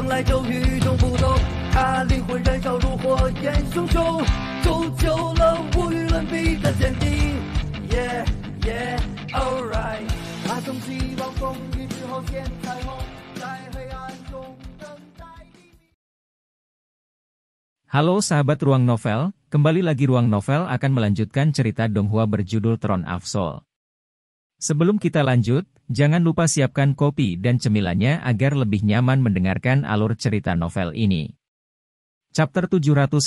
Halo yeah sahabat Ruang Novel, kembali lagi Ruang Novel akan melanjutkan cerita Donghua berjudul Tron of Soul. Sebelum kita lanjut, Jangan lupa siapkan kopi dan cemilannya agar lebih nyaman mendengarkan alur cerita novel ini. Chapter 751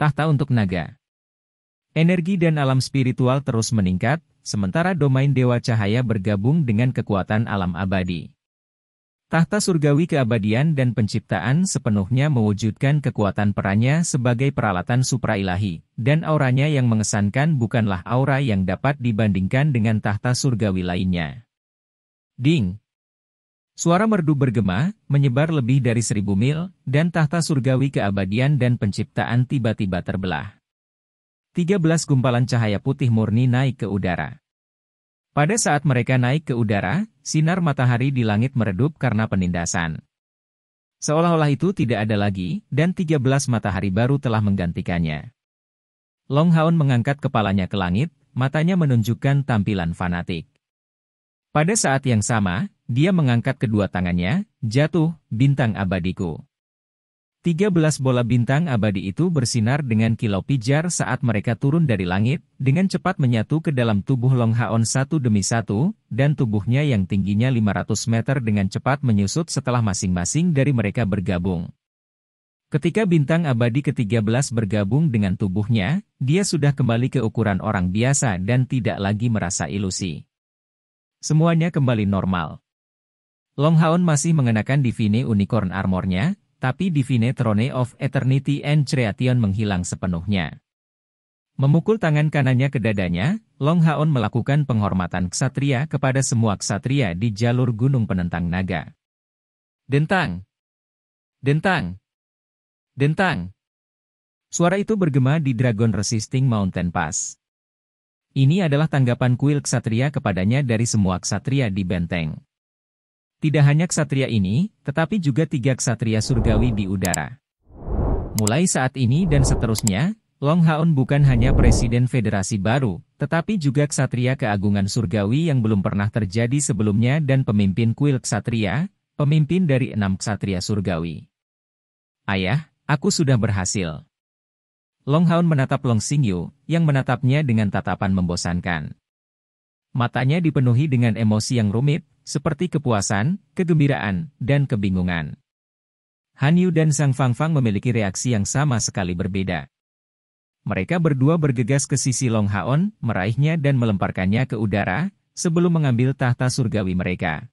Tahta untuk Naga Energi dan alam spiritual terus meningkat, sementara domain Dewa Cahaya bergabung dengan kekuatan alam abadi. Tahta surgawi keabadian dan penciptaan sepenuhnya mewujudkan kekuatan perannya sebagai peralatan supra-ilahi, dan auranya yang mengesankan bukanlah aura yang dapat dibandingkan dengan tahta surgawi lainnya. Ding! Suara merdu bergema, menyebar lebih dari seribu mil, dan tahta surgawi keabadian dan penciptaan tiba-tiba terbelah. 13 gumpalan cahaya putih murni naik ke udara. Pada saat mereka naik ke udara, sinar matahari di langit meredup karena penindasan. Seolah-olah itu tidak ada lagi, dan tiga belas matahari baru telah menggantikannya. Long Haon mengangkat kepalanya ke langit, matanya menunjukkan tampilan fanatik. Pada saat yang sama, dia mengangkat kedua tangannya, jatuh, bintang abadiku. 13 bola bintang abadi itu bersinar dengan kilau pijar saat mereka turun dari langit, dengan cepat menyatu ke dalam tubuh Long Haon satu demi satu, dan tubuhnya yang tingginya 500 meter dengan cepat menyusut setelah masing-masing dari mereka bergabung. Ketika bintang abadi ke-13 bergabung dengan tubuhnya, dia sudah kembali ke ukuran orang biasa dan tidak lagi merasa ilusi. Semuanya kembali normal. Long Haon masih mengenakan Divine Unicorn Armornya, tapi Divine Throne of Eternity and Creation menghilang sepenuhnya. Memukul tangan kanannya ke dadanya, Long Haon melakukan penghormatan ksatria kepada semua ksatria di jalur gunung penentang naga. Dentang! Dentang! Dentang! Suara itu bergema di Dragon Resisting Mountain Pass. Ini adalah tanggapan kuil ksatria kepadanya dari semua ksatria di benteng. Tidak hanya ksatria ini, tetapi juga tiga ksatria surgawi di udara. Mulai saat ini dan seterusnya, Long Haon bukan hanya presiden federasi baru, tetapi juga ksatria keagungan surgawi yang belum pernah terjadi sebelumnya dan pemimpin kuil ksatria, pemimpin dari enam ksatria surgawi. Ayah, aku sudah berhasil. Long Haon menatap Long Xingyu, yang menatapnya dengan tatapan membosankan. Matanya dipenuhi dengan emosi yang rumit, seperti kepuasan, kegembiraan, dan kebingungan. Han Yu dan Sang Fangfang memiliki reaksi yang sama sekali berbeda. Mereka berdua bergegas ke sisi Long Haon, meraihnya dan melemparkannya ke udara, sebelum mengambil tahta surgawi mereka.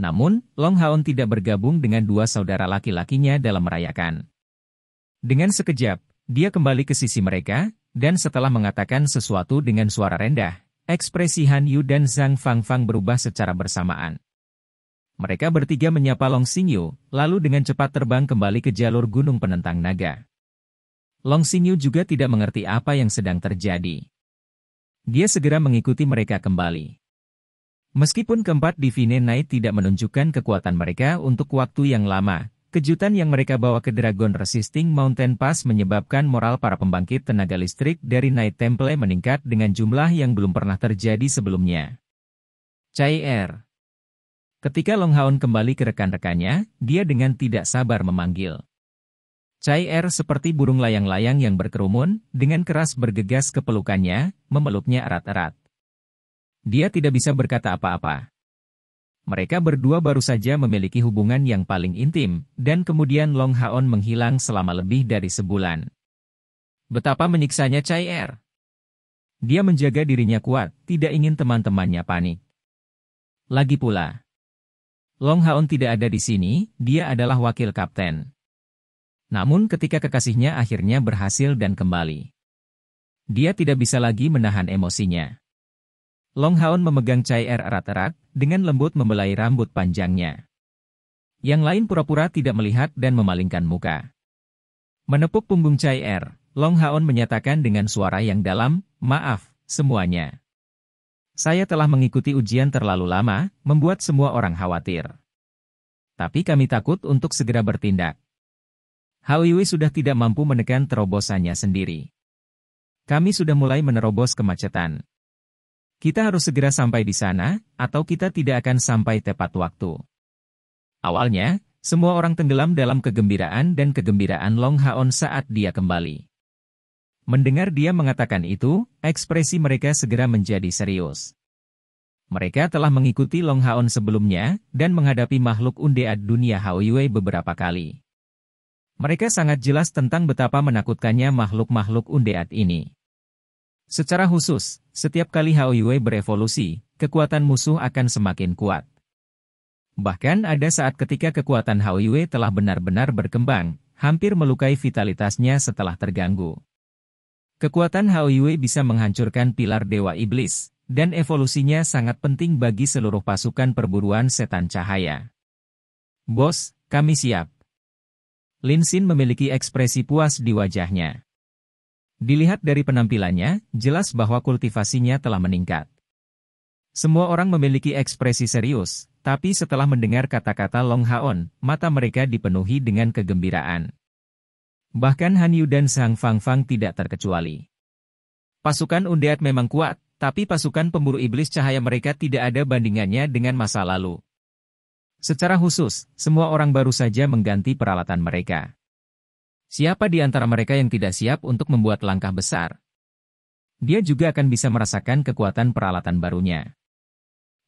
Namun, Long Haon tidak bergabung dengan dua saudara laki-lakinya dalam merayakan. Dengan sekejap, dia kembali ke sisi mereka, dan setelah mengatakan sesuatu dengan suara rendah, Ekspresi Han Yu dan Zhang Fangfang berubah secara bersamaan. Mereka bertiga menyapa Long Xingyu, lalu dengan cepat terbang kembali ke jalur gunung penentang naga. Long Xingyu juga tidak mengerti apa yang sedang terjadi. Dia segera mengikuti mereka kembali. Meskipun keempat Divine Knight tidak menunjukkan kekuatan mereka untuk waktu yang lama, Kejutan yang mereka bawa ke Dragon Resisting Mountain Pass menyebabkan moral para pembangkit tenaga listrik dari Night Temple meningkat dengan jumlah yang belum pernah terjadi sebelumnya. Chai Air Ketika Long Haun kembali ke rekan-rekannya, dia dengan tidak sabar memanggil. Chai Air seperti burung layang-layang yang berkerumun, dengan keras bergegas ke pelukannya, memeluknya erat-erat. Dia tidak bisa berkata apa-apa. Mereka berdua baru saja memiliki hubungan yang paling intim, dan kemudian Long Haon menghilang selama lebih dari sebulan. Betapa menyiksanya Chai Er. Dia menjaga dirinya kuat, tidak ingin teman-temannya panik. Lagi pula, Long Haon tidak ada di sini, dia adalah wakil kapten. Namun ketika kekasihnya akhirnya berhasil dan kembali, dia tidak bisa lagi menahan emosinya. Long Haon memegang Chai Er erat-erat, dengan lembut membelai rambut panjangnya. Yang lain pura-pura tidak melihat dan memalingkan muka. Menepuk punggung Chai Er, Long Haon menyatakan dengan suara yang dalam, maaf, semuanya. Saya telah mengikuti ujian terlalu lama, membuat semua orang khawatir. Tapi kami takut untuk segera bertindak. Hawiwi sudah tidak mampu menekan terobosannya sendiri. Kami sudah mulai menerobos kemacetan. Kita harus segera sampai di sana, atau kita tidak akan sampai tepat waktu. Awalnya, semua orang tenggelam dalam kegembiraan dan kegembiraan Long Haon saat dia kembali. Mendengar dia mengatakan itu, ekspresi mereka segera menjadi serius. Mereka telah mengikuti Long Haon sebelumnya dan menghadapi makhluk undead dunia Haoyue beberapa kali. Mereka sangat jelas tentang betapa menakutkannya makhluk-makhluk undead ini. Secara khusus, setiap kali Haoyue berevolusi, kekuatan musuh akan semakin kuat. Bahkan ada saat ketika kekuatan Haoyue telah benar-benar berkembang, hampir melukai vitalitasnya setelah terganggu. Kekuatan Haoyue bisa menghancurkan pilar Dewa Iblis, dan evolusinya sangat penting bagi seluruh pasukan perburuan setan cahaya. Bos, kami siap. Lin Xin memiliki ekspresi puas di wajahnya. Dilihat dari penampilannya, jelas bahwa kultivasinya telah meningkat. Semua orang memiliki ekspresi serius, tapi setelah mendengar kata-kata Long Haon, mata mereka dipenuhi dengan kegembiraan. Bahkan Han Yu dan Sang Fang Fang tidak terkecuali. Pasukan Undead memang kuat, tapi pasukan pemburu iblis cahaya mereka tidak ada bandingannya dengan masa lalu. Secara khusus, semua orang baru saja mengganti peralatan mereka. Siapa di antara mereka yang tidak siap untuk membuat langkah besar? Dia juga akan bisa merasakan kekuatan peralatan barunya.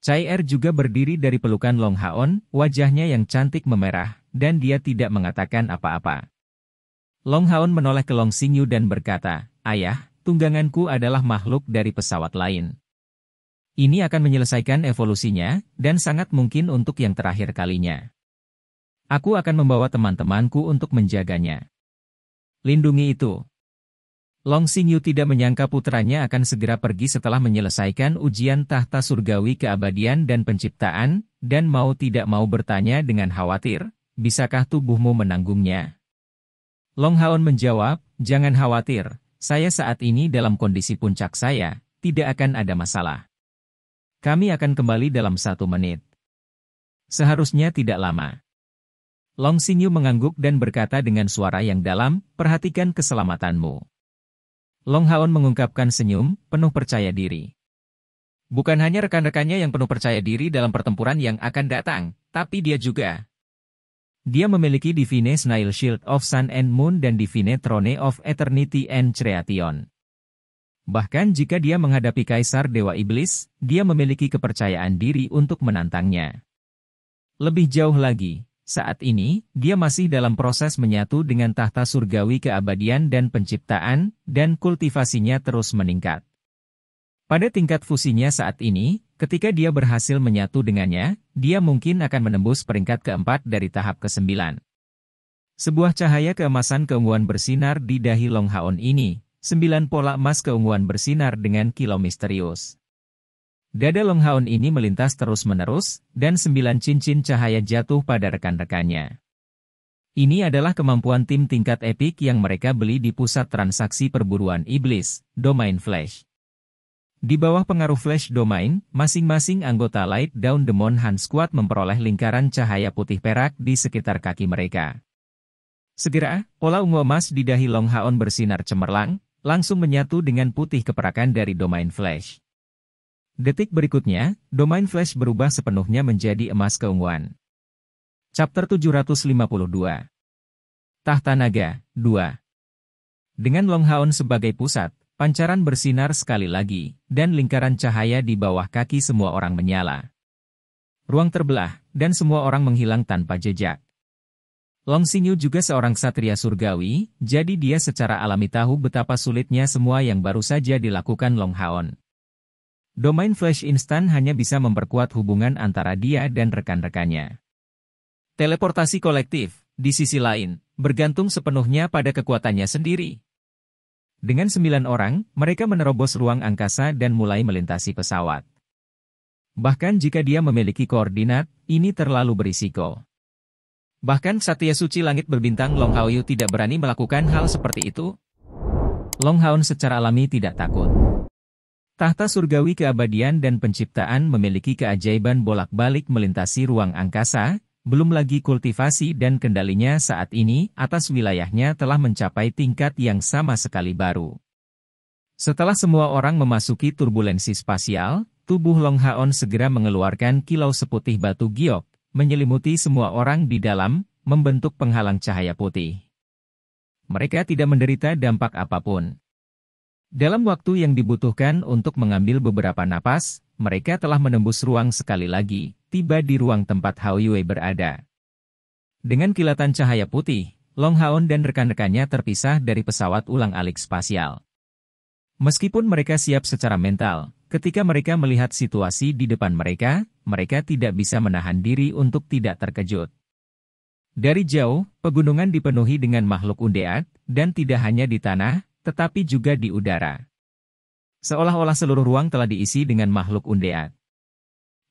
Chai Er juga berdiri dari pelukan Long Haon, wajahnya yang cantik memerah, dan dia tidak mengatakan apa-apa. Long Haon menoleh ke Long Xingyu dan berkata, Ayah, tungganganku adalah makhluk dari pesawat lain. Ini akan menyelesaikan evolusinya, dan sangat mungkin untuk yang terakhir kalinya. Aku akan membawa teman-temanku untuk menjaganya. Lindungi itu. Long Xingyu tidak menyangka putranya akan segera pergi setelah menyelesaikan ujian tahta surgawi keabadian dan penciptaan, dan mau tidak mau bertanya dengan khawatir, bisakah tubuhmu menanggungnya? Long Haon menjawab, jangan khawatir, saya saat ini dalam kondisi puncak saya, tidak akan ada masalah. Kami akan kembali dalam satu menit. Seharusnya tidak lama. Long Xinyu mengangguk dan berkata dengan suara yang dalam, perhatikan keselamatanmu. Long Haon mengungkapkan senyum, penuh percaya diri. Bukan hanya rekan-rekannya yang penuh percaya diri dalam pertempuran yang akan datang, tapi dia juga. Dia memiliki Divine Snail Shield of Sun and Moon dan Divine Throne of Eternity and Creation. Bahkan jika dia menghadapi Kaisar Dewa Iblis, dia memiliki kepercayaan diri untuk menantangnya. Lebih jauh lagi, saat ini, dia masih dalam proses menyatu dengan tahta surgawi keabadian dan penciptaan, dan kultivasinya terus meningkat. Pada tingkat fusinya saat ini, ketika dia berhasil menyatu dengannya, dia mungkin akan menembus peringkat keempat dari tahap ke kesembilan. Sebuah cahaya keemasan keunguan bersinar di dahi Long Haon ini, sembilan pola emas keunguan bersinar dengan kilo misterius. Dada Long Haun ini melintas terus-menerus, dan sembilan cincin cahaya jatuh pada rekan-rekannya. Ini adalah kemampuan tim tingkat epik yang mereka beli di pusat transaksi perburuan iblis, Domain Flash. Di bawah pengaruh Flash Domain, masing-masing anggota Light Down Demon Hunt Squad memperoleh lingkaran cahaya putih perak di sekitar kaki mereka. Segera, pola ungu emas di dahi Long Haon bersinar cemerlang, langsung menyatu dengan putih keperakan dari Domain Flash. Detik berikutnya, domain flash berubah sepenuhnya menjadi emas keunguan. Chapter 752 Tahta Naga 2 Dengan Longhaun sebagai pusat, pancaran bersinar sekali lagi, dan lingkaran cahaya di bawah kaki semua orang menyala. Ruang terbelah, dan semua orang menghilang tanpa jejak. Long Xinyu juga seorang satria surgawi, jadi dia secara alami tahu betapa sulitnya semua yang baru saja dilakukan Long Haon. Domain flash instan hanya bisa memperkuat hubungan antara dia dan rekan-rekannya. Teleportasi kolektif, di sisi lain, bergantung sepenuhnya pada kekuatannya sendiri. Dengan sembilan orang, mereka menerobos ruang angkasa dan mulai melintasi pesawat. Bahkan jika dia memiliki koordinat, ini terlalu berisiko. Bahkan Satya Suci Langit berbintang Long Haoyu tidak berani melakukan hal seperti itu. Long Haun secara alami tidak takut. Tahta surgawi keabadian dan penciptaan memiliki keajaiban bolak-balik melintasi ruang angkasa, belum lagi kultivasi dan kendalinya saat ini atas wilayahnya telah mencapai tingkat yang sama sekali baru. Setelah semua orang memasuki turbulensi spasial, tubuh Long Haon segera mengeluarkan kilau seputih batu giok, menyelimuti semua orang di dalam, membentuk penghalang cahaya putih. Mereka tidak menderita dampak apapun. Dalam waktu yang dibutuhkan untuk mengambil beberapa napas, mereka telah menembus ruang sekali lagi, tiba di ruang tempat Hao Yue berada. Dengan kilatan cahaya putih, Long Haon dan rekan-rekannya terpisah dari pesawat ulang-alik spasial. Meskipun mereka siap secara mental, ketika mereka melihat situasi di depan mereka, mereka tidak bisa menahan diri untuk tidak terkejut. Dari jauh, pegunungan dipenuhi dengan makhluk undeat, dan tidak hanya di tanah, tetapi juga di udara. Seolah-olah seluruh ruang telah diisi dengan makhluk undead.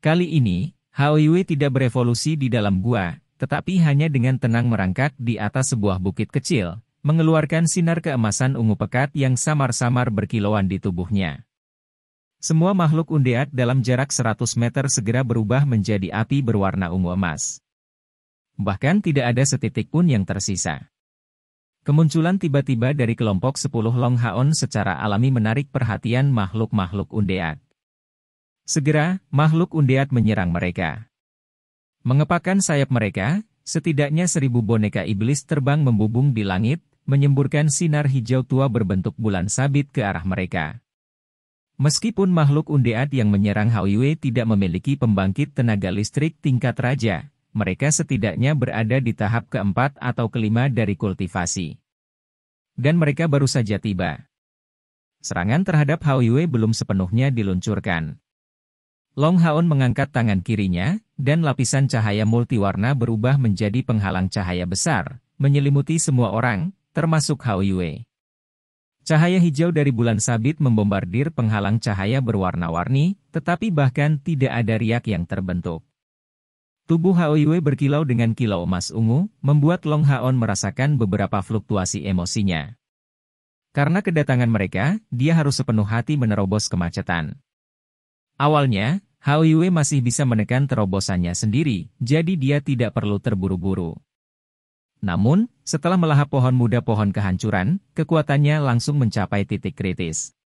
Kali ini, Haoyue tidak berevolusi di dalam gua, tetapi hanya dengan tenang merangkak di atas sebuah bukit kecil, mengeluarkan sinar keemasan ungu pekat yang samar-samar berkilauan di tubuhnya. Semua makhluk undead dalam jarak 100 meter segera berubah menjadi api berwarna ungu emas. Bahkan tidak ada setitik pun yang tersisa. Kemunculan tiba-tiba dari kelompok 10 Haon secara alami menarik perhatian makhluk-makhluk undead. Segera, makhluk undead menyerang mereka. Mengepakkan sayap mereka, setidaknya seribu boneka iblis terbang membubung di langit, menyemburkan sinar hijau tua berbentuk bulan sabit ke arah mereka. Meskipun makhluk undead yang menyerang Haoyue tidak memiliki pembangkit tenaga listrik tingkat raja, mereka setidaknya berada di tahap keempat atau kelima dari kultivasi. Dan mereka baru saja tiba. Serangan terhadap Hao Yue belum sepenuhnya diluncurkan. Long Haon mengangkat tangan kirinya, dan lapisan cahaya multiwarna berubah menjadi penghalang cahaya besar, menyelimuti semua orang, termasuk Hao Yue. Cahaya hijau dari bulan sabit membombardir penghalang cahaya berwarna-warni, tetapi bahkan tidak ada riak yang terbentuk. Tubuh Yue berkilau dengan kilau emas ungu, membuat Long Haon merasakan beberapa fluktuasi emosinya. Karena kedatangan mereka, dia harus sepenuh hati menerobos kemacetan. Awalnya, Yue masih bisa menekan terobosannya sendiri, jadi dia tidak perlu terburu-buru. Namun, setelah melahap pohon muda pohon kehancuran, kekuatannya langsung mencapai titik kritis.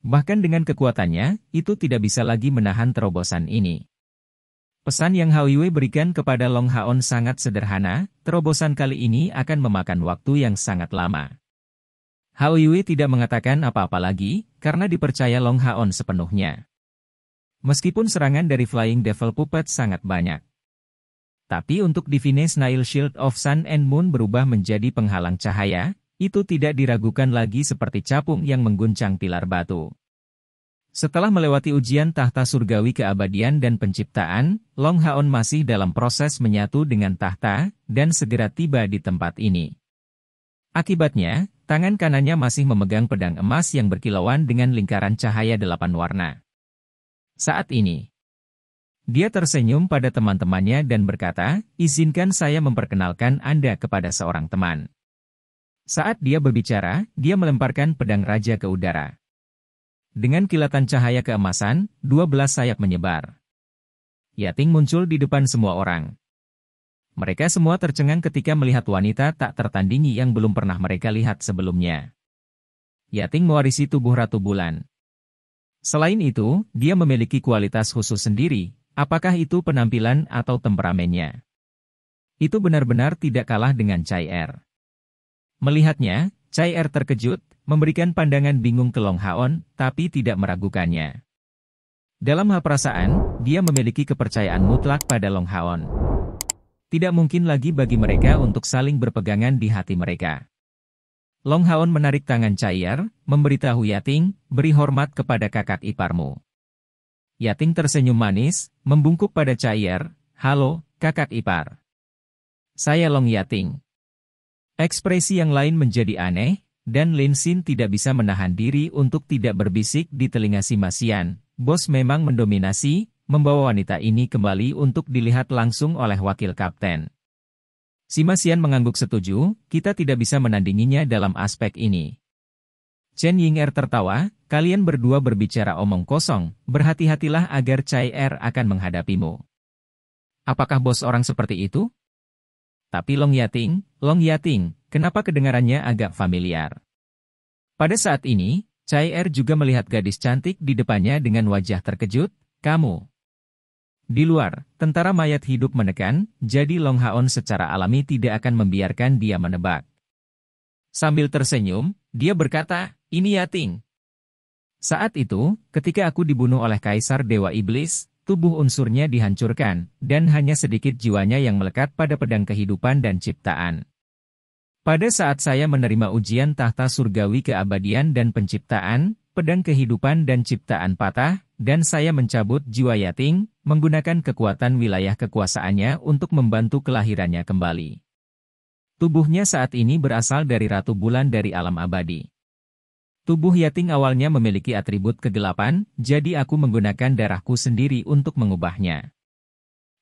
Bahkan dengan kekuatannya, itu tidak bisa lagi menahan terobosan ini. Pesan yang Haoyue berikan kepada Long Haon sangat sederhana, terobosan kali ini akan memakan waktu yang sangat lama. Haoyue tidak mengatakan apa-apa lagi, karena dipercaya Long Haon sepenuhnya. Meskipun serangan dari Flying Devil Puppet sangat banyak. Tapi untuk Divine Snail Shield of Sun and Moon berubah menjadi penghalang cahaya, itu tidak diragukan lagi seperti capung yang mengguncang pilar batu. Setelah melewati ujian tahta surgawi keabadian dan penciptaan, Long Haon masih dalam proses menyatu dengan tahta, dan segera tiba di tempat ini. Akibatnya, tangan kanannya masih memegang pedang emas yang berkilauan dengan lingkaran cahaya delapan warna. Saat ini, dia tersenyum pada teman-temannya dan berkata, izinkan saya memperkenalkan Anda kepada seorang teman. Saat dia berbicara, dia melemparkan pedang raja ke udara. Dengan kilatan cahaya keemasan, dua belas sayap menyebar. Yating muncul di depan semua orang. Mereka semua tercengang ketika melihat wanita tak tertandingi yang belum pernah mereka lihat sebelumnya. Yating mewarisi tubuh Ratu Bulan. Selain itu, dia memiliki kualitas khusus sendiri, apakah itu penampilan atau temperamennya. Itu benar-benar tidak kalah dengan Chai Er. Melihatnya, Cai Er terkejut, memberikan pandangan bingung ke Long Haon, tapi tidak meragukannya. Dalam hal perasaan, dia memiliki kepercayaan mutlak pada Long Haon. Tidak mungkin lagi bagi mereka untuk saling berpegangan di hati mereka. Long Haon menarik tangan Cair, memberitahu Yating, beri hormat kepada kakak iparmu. Yating tersenyum manis, membungkuk pada Cair, halo, kakak ipar. Saya Long Yating. Ekspresi yang lain menjadi aneh, dan Lin Linsin tidak bisa menahan diri untuk tidak berbisik di telinga si Masian. Bos memang mendominasi, membawa wanita ini kembali untuk dilihat langsung oleh wakil kapten. Si Masian mengangguk setuju, kita tidak bisa menandinginya dalam aspek ini. Chen Ying-er tertawa, kalian berdua berbicara omong kosong, berhati-hatilah agar Chai Er akan menghadapimu. Apakah bos orang seperti itu? Tapi Long Yating, Long Yating, kenapa kedengarannya agak familiar? Pada saat ini, Chai Er juga melihat gadis cantik di depannya dengan wajah terkejut, kamu. Di luar, tentara mayat hidup menekan, jadi Long Haon secara alami tidak akan membiarkan dia menebak. Sambil tersenyum, dia berkata, ini Yating. Saat itu, ketika aku dibunuh oleh Kaisar Dewa Iblis, tubuh unsurnya dihancurkan, dan hanya sedikit jiwanya yang melekat pada pedang kehidupan dan ciptaan. Pada saat saya menerima ujian tahta surgawi keabadian dan penciptaan, pedang kehidupan dan ciptaan patah, dan saya mencabut jiwa yating, menggunakan kekuatan wilayah kekuasaannya untuk membantu kelahirannya kembali. Tubuhnya saat ini berasal dari Ratu Bulan dari alam abadi. Tubuh Yating awalnya memiliki atribut kegelapan, jadi aku menggunakan darahku sendiri untuk mengubahnya.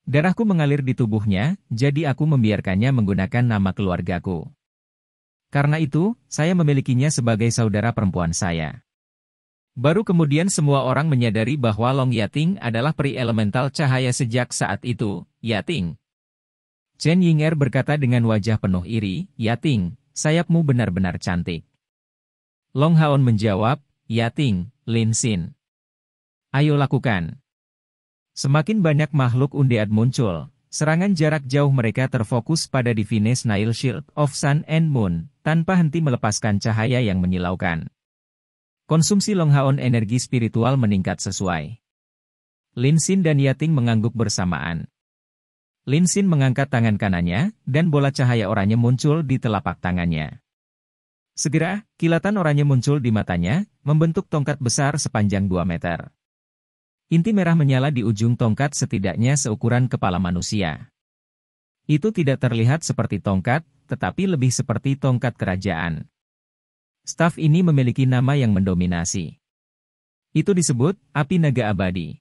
Darahku mengalir di tubuhnya, jadi aku membiarkannya menggunakan nama keluargaku. Karena itu, saya memilikinya sebagai saudara perempuan saya. Baru kemudian semua orang menyadari bahwa Long Yating adalah peri elemental cahaya sejak saat itu, Yating. Chen Yinger berkata dengan wajah penuh iri, Yating, sayapmu benar-benar cantik. Long Haon menjawab, Yating, Lin Xin. Ayo lakukan. Semakin banyak makhluk undead muncul, serangan jarak jauh mereka terfokus pada Divine Snail Shield of Sun and Moon, tanpa henti melepaskan cahaya yang menyilaukan. Konsumsi Long Haon energi spiritual meningkat sesuai. Lin Xin dan Yating mengangguk bersamaan. Lin Xin mengangkat tangan kanannya, dan bola cahaya oranye muncul di telapak tangannya. Segera, kilatan oranye muncul di matanya, membentuk tongkat besar sepanjang 2 meter. Inti merah menyala di ujung tongkat setidaknya seukuran kepala manusia. Itu tidak terlihat seperti tongkat, tetapi lebih seperti tongkat kerajaan. Staf ini memiliki nama yang mendominasi. Itu disebut api naga abadi.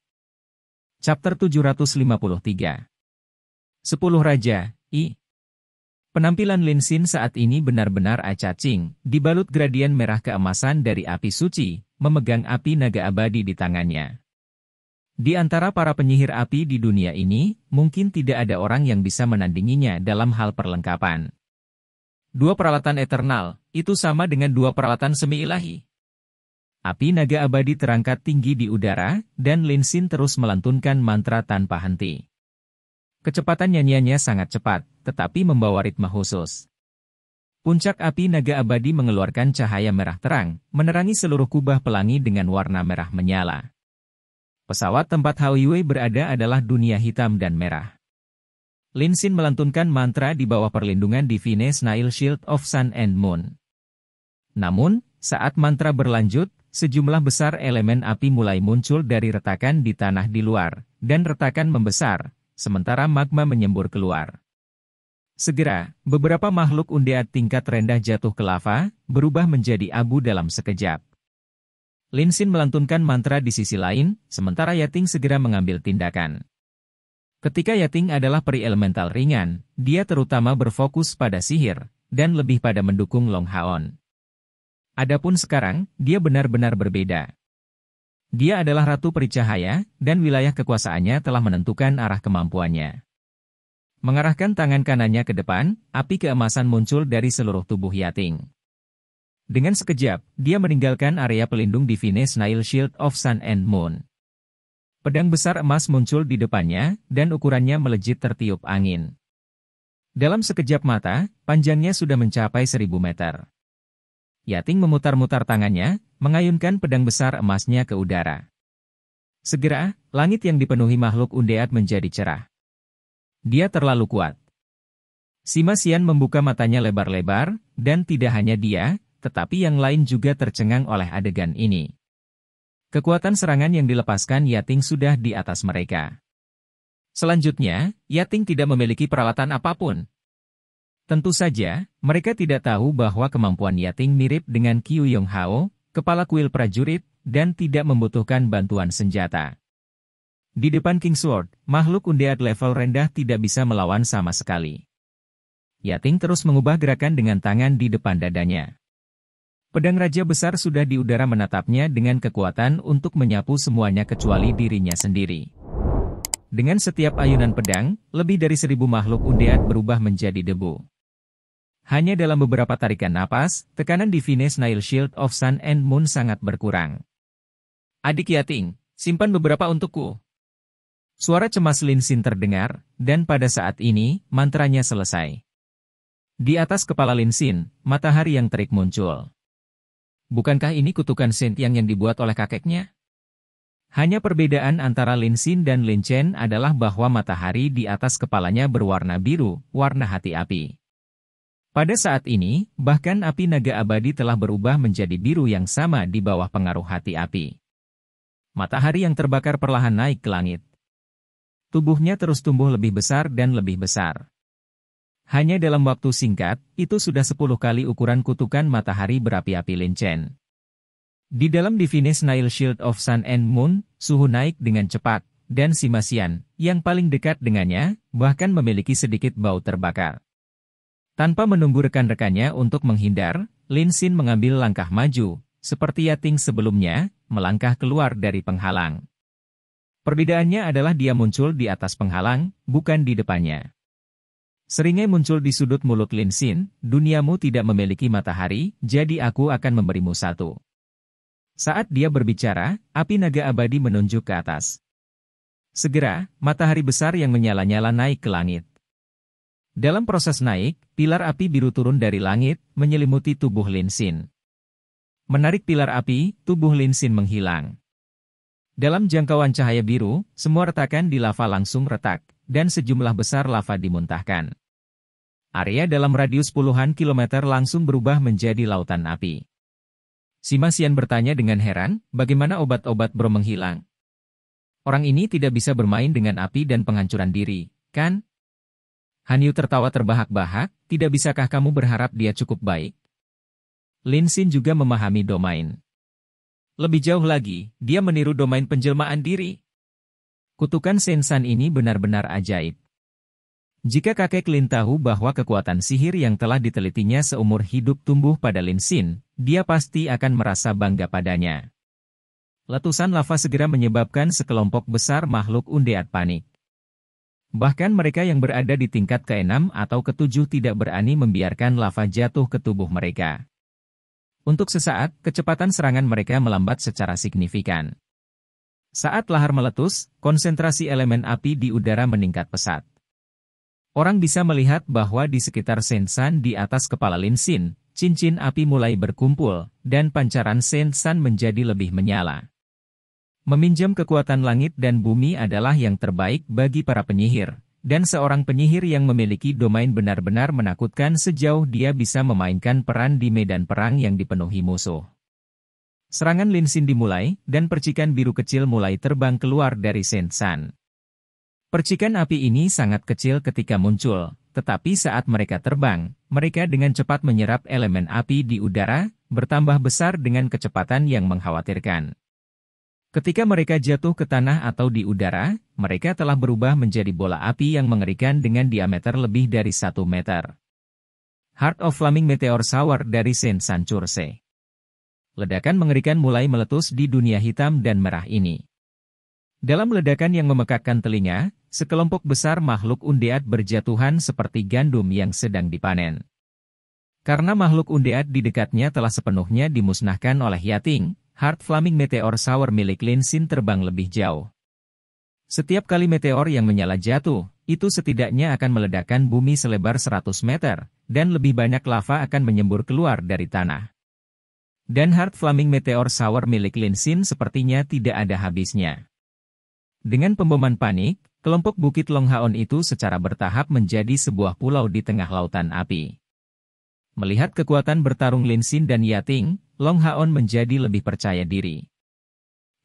Chapter 753 10 Raja, I Penampilan Linsin saat ini benar-benar acacing, dibalut gradien merah keemasan dari api suci, memegang api naga abadi di tangannya. Di antara para penyihir api di dunia ini, mungkin tidak ada orang yang bisa menandinginya dalam hal perlengkapan. Dua peralatan eternal, itu sama dengan dua peralatan semi ilahi. Api naga abadi terangkat tinggi di udara, dan Linsin terus melantunkan mantra tanpa henti. Kecepatan nyanyiannya sangat cepat, tetapi membawa ritme khusus. Puncak api naga abadi mengeluarkan cahaya merah terang, menerangi seluruh kubah pelangi dengan warna merah menyala. Pesawat tempat Hauiwei berada adalah dunia hitam dan merah. Lin Xin melantunkan mantra di bawah perlindungan Divine Snail Shield of Sun and Moon. Namun, saat mantra berlanjut, sejumlah besar elemen api mulai muncul dari retakan di tanah di luar, dan retakan membesar, sementara magma menyembur keluar. Segera, beberapa makhluk undea tingkat rendah jatuh ke lava, berubah menjadi abu dalam sekejap. Linsin melantunkan mantra di sisi lain, sementara Yating segera mengambil tindakan. Ketika Yating adalah peri elemental ringan, dia terutama berfokus pada sihir, dan lebih pada mendukung Long Haon. Adapun sekarang, dia benar-benar berbeda. Dia adalah ratu peri dan wilayah kekuasaannya telah menentukan arah kemampuannya. Mengarahkan tangan kanannya ke depan, api keemasan muncul dari seluruh tubuh Yating. Dengan sekejap, dia meninggalkan area pelindung Divine Nile Shield of Sun and Moon. Pedang besar emas muncul di depannya, dan ukurannya melejit tertiup angin. Dalam sekejap mata, panjangnya sudah mencapai seribu meter. Yating memutar-mutar tangannya, mengayunkan pedang besar emasnya ke udara. Segera, langit yang dipenuhi makhluk undead menjadi cerah. Dia terlalu kuat. Simasian membuka matanya lebar-lebar, dan tidak hanya dia, tetapi yang lain juga tercengang oleh adegan ini. Kekuatan serangan yang dilepaskan Yating sudah di atas mereka. Selanjutnya, Yating tidak memiliki peralatan apapun. Tentu saja, mereka tidak tahu bahwa kemampuan Yating mirip dengan Qiu Hao, kepala kuil prajurit, dan tidak membutuhkan bantuan senjata. Di depan King Sword, makhluk undead level rendah tidak bisa melawan sama sekali. Yating terus mengubah gerakan dengan tangan di depan dadanya. Pedang Raja Besar sudah di udara menatapnya dengan kekuatan untuk menyapu semuanya kecuali dirinya sendiri. Dengan setiap ayunan pedang, lebih dari seribu makhluk undead berubah menjadi debu. Hanya dalam beberapa tarikan napas, tekanan di Vines Nile Shield of Sun and Moon sangat berkurang. Adik Yating, simpan beberapa untukku. Suara cemas Linsin terdengar, dan pada saat ini, mantranya selesai. Di atas kepala Linsin, matahari yang terik muncul. Bukankah ini kutukan Sentiang yang dibuat oleh kakeknya? Hanya perbedaan antara Linsin dan Chen adalah bahwa matahari di atas kepalanya berwarna biru, warna hati api. Pada saat ini, bahkan api naga abadi telah berubah menjadi biru yang sama di bawah pengaruh hati api. Matahari yang terbakar perlahan naik ke langit, tubuhnya terus tumbuh lebih besar dan lebih besar. Hanya dalam waktu singkat, itu sudah 10 kali ukuran kutukan matahari berapi-api Lincen. Di dalam Divine Nile Shield of Sun and Moon, suhu naik dengan cepat, dan Simasian, yang paling dekat dengannya, bahkan memiliki sedikit bau terbakar. Tanpa menunggu rekan-rekannya untuk menghindar, Linsin mengambil langkah maju, seperti Yating sebelumnya, melangkah keluar dari penghalang. Perbedaannya adalah dia muncul di atas penghalang, bukan di depannya. Seringai muncul di sudut mulut Linsin, duniamu tidak memiliki matahari, jadi aku akan memberimu satu. Saat dia berbicara, api naga abadi menunjuk ke atas. Segera, matahari besar yang menyala-nyala naik ke langit. Dalam proses naik, pilar api biru turun dari langit, menyelimuti tubuh Linsin. Menarik pilar api, tubuh Linsin menghilang. Dalam jangkauan cahaya biru, semua retakan di lava langsung retak, dan sejumlah besar lava dimuntahkan. Area dalam radius puluhan kilometer langsung berubah menjadi lautan api. Simasian bertanya dengan heran, bagaimana obat-obat bro menghilang? Orang ini tidak bisa bermain dengan api dan penghancuran diri, kan? Hanyu tertawa terbahak-bahak, tidak bisakah kamu berharap dia cukup baik? Lin Xin juga memahami domain. Lebih jauh lagi, dia meniru domain penjelmaan diri. Kutukan Sensan ini benar-benar ajaib. Jika kakek Lin tahu bahwa kekuatan sihir yang telah ditelitinya seumur hidup tumbuh pada Lin Xin, dia pasti akan merasa bangga padanya. Letusan lava segera menyebabkan sekelompok besar makhluk undeat panik. Bahkan mereka yang berada di tingkat ke-6 atau ke-7 tidak berani membiarkan lava jatuh ke tubuh mereka. Untuk sesaat, kecepatan serangan mereka melambat secara signifikan. Saat lahar meletus, konsentrasi elemen api di udara meningkat pesat. Orang bisa melihat bahwa di sekitar Sensan di atas kepala Linsin, cincin api mulai berkumpul, dan pancaran Sensan menjadi lebih menyala. Meminjam kekuatan langit dan bumi adalah yang terbaik bagi para penyihir, dan seorang penyihir yang memiliki domain benar-benar menakutkan sejauh dia bisa memainkan peran di medan perang yang dipenuhi musuh. Serangan Lin Xin dimulai, dan percikan biru kecil mulai terbang keluar dari Sensan. Percikan api ini sangat kecil ketika muncul, tetapi saat mereka terbang, mereka dengan cepat menyerap elemen api di udara, bertambah besar dengan kecepatan yang mengkhawatirkan. Ketika mereka jatuh ke tanah atau di udara, mereka telah berubah menjadi bola api yang mengerikan dengan diameter lebih dari 1 meter. Heart of Flaming Meteor Shower dari Saint Sanchurse. Ledakan mengerikan mulai meletus di dunia hitam dan merah ini. Dalam ledakan yang memekakkan telinga, sekelompok besar makhluk undeat berjatuhan seperti gandum yang sedang dipanen. Karena makhluk undeat di dekatnya telah sepenuhnya dimusnahkan oleh Yating, Hard Flaming Meteor Shower milik Linsin terbang lebih jauh. Setiap kali meteor yang menyala jatuh, itu setidaknya akan meledakkan bumi selebar 100 meter, dan lebih banyak lava akan menyembur keluar dari tanah. Dan Hard Flaming Meteor Shower milik Linsin sepertinya tidak ada habisnya. Dengan pemboman panik, kelompok Bukit Longhaon itu secara bertahap menjadi sebuah pulau di tengah lautan api. Melihat kekuatan bertarung Lin Xin dan Yating, Long Haon menjadi lebih percaya diri.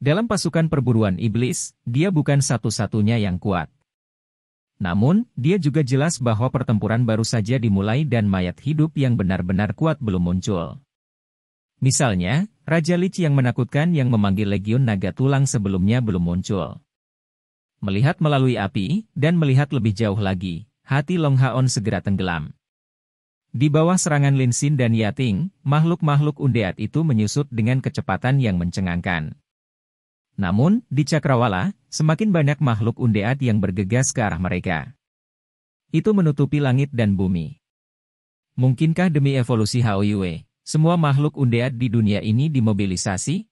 Dalam pasukan perburuan iblis, dia bukan satu-satunya yang kuat. Namun, dia juga jelas bahwa pertempuran baru saja dimulai dan mayat hidup yang benar-benar kuat belum muncul. Misalnya, Raja Lich yang menakutkan yang memanggil Legion Naga Tulang sebelumnya belum muncul. Melihat melalui api, dan melihat lebih jauh lagi, hati Long Haon segera tenggelam. Di bawah serangan Lin Xin dan Yating, makhluk-makhluk undeat itu menyusut dengan kecepatan yang mencengangkan. Namun, di Cakrawala, semakin banyak makhluk undeat yang bergegas ke arah mereka. Itu menutupi langit dan bumi. Mungkinkah demi evolusi Haoyue, semua makhluk undeat di dunia ini dimobilisasi?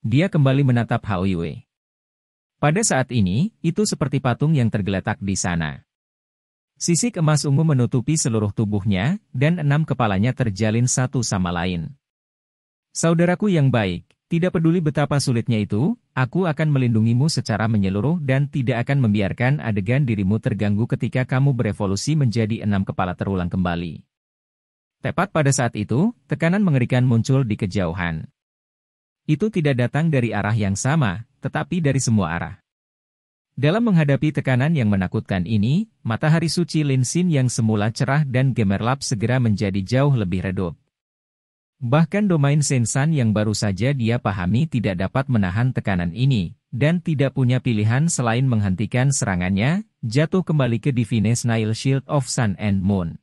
Dia kembali menatap Haoyue. Pada saat ini, itu seperti patung yang tergeletak di sana. Sisik emas ungu menutupi seluruh tubuhnya, dan enam kepalanya terjalin satu sama lain. Saudaraku yang baik, tidak peduli betapa sulitnya itu, aku akan melindungimu secara menyeluruh dan tidak akan membiarkan adegan dirimu terganggu ketika kamu berevolusi menjadi enam kepala terulang kembali. Tepat pada saat itu, tekanan mengerikan muncul di kejauhan. Itu tidak datang dari arah yang sama, tetapi dari semua arah. Dalam menghadapi tekanan yang menakutkan ini, matahari suci Linsin yang semula cerah dan gemerlap segera menjadi jauh lebih redup. Bahkan domain Sensan yang baru saja dia pahami tidak dapat menahan tekanan ini, dan tidak punya pilihan selain menghentikan serangannya, jatuh kembali ke Divine Nile Shield of Sun and Moon.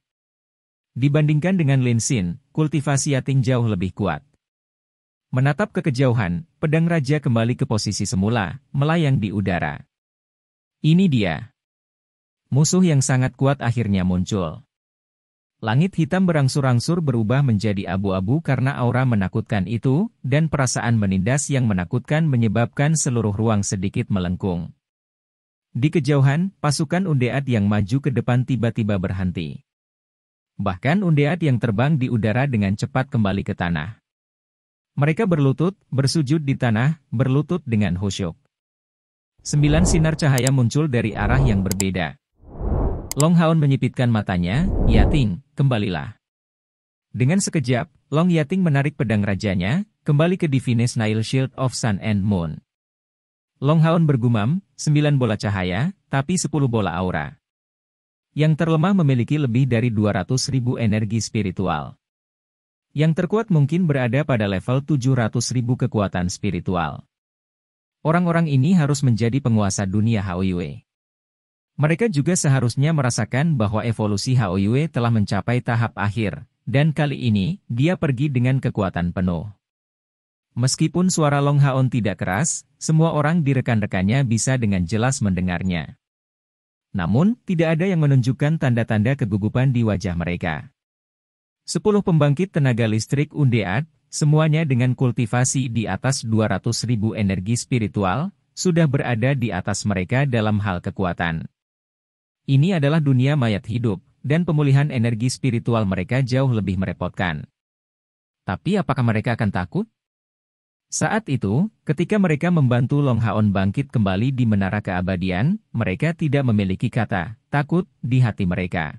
Dibandingkan dengan Linsin, kultivasi Yating jauh lebih kuat. Menatap ke kejauhan, pedang raja kembali ke posisi semula, melayang di udara. Ini dia. Musuh yang sangat kuat akhirnya muncul. Langit hitam berangsur-angsur berubah menjadi abu-abu karena aura menakutkan itu, dan perasaan menindas yang menakutkan menyebabkan seluruh ruang sedikit melengkung. Di kejauhan, pasukan Undead yang maju ke depan tiba-tiba berhenti. Bahkan Undead yang terbang di udara dengan cepat kembali ke tanah. Mereka berlutut, bersujud di tanah, berlutut dengan khusyuk. Sembilan sinar cahaya muncul dari arah yang berbeda. Long Haon menyipitkan matanya, Yating, kembalilah. Dengan sekejap, Long Yating menarik pedang rajanya, kembali ke Divine Nile Shield of Sun and Moon. Long Haon bergumam, sembilan bola cahaya, tapi sepuluh bola aura. Yang terlemah memiliki lebih dari 200 ribu energi spiritual. Yang terkuat mungkin berada pada level 700 ribu kekuatan spiritual. Orang-orang ini harus menjadi penguasa dunia Haoyue. Mereka juga seharusnya merasakan bahwa evolusi Haoyue telah mencapai tahap akhir, dan kali ini, dia pergi dengan kekuatan penuh. Meskipun suara Long Haon tidak keras, semua orang di rekan-rekannya bisa dengan jelas mendengarnya. Namun, tidak ada yang menunjukkan tanda-tanda kegugupan di wajah mereka. Sepuluh pembangkit tenaga listrik Undead Semuanya dengan kultivasi di atas 200.000 energi spiritual, sudah berada di atas mereka dalam hal kekuatan. Ini adalah dunia mayat hidup, dan pemulihan energi spiritual mereka jauh lebih merepotkan. Tapi apakah mereka akan takut? Saat itu, ketika mereka membantu Long Haon bangkit kembali di Menara Keabadian, mereka tidak memiliki kata, takut, di hati mereka.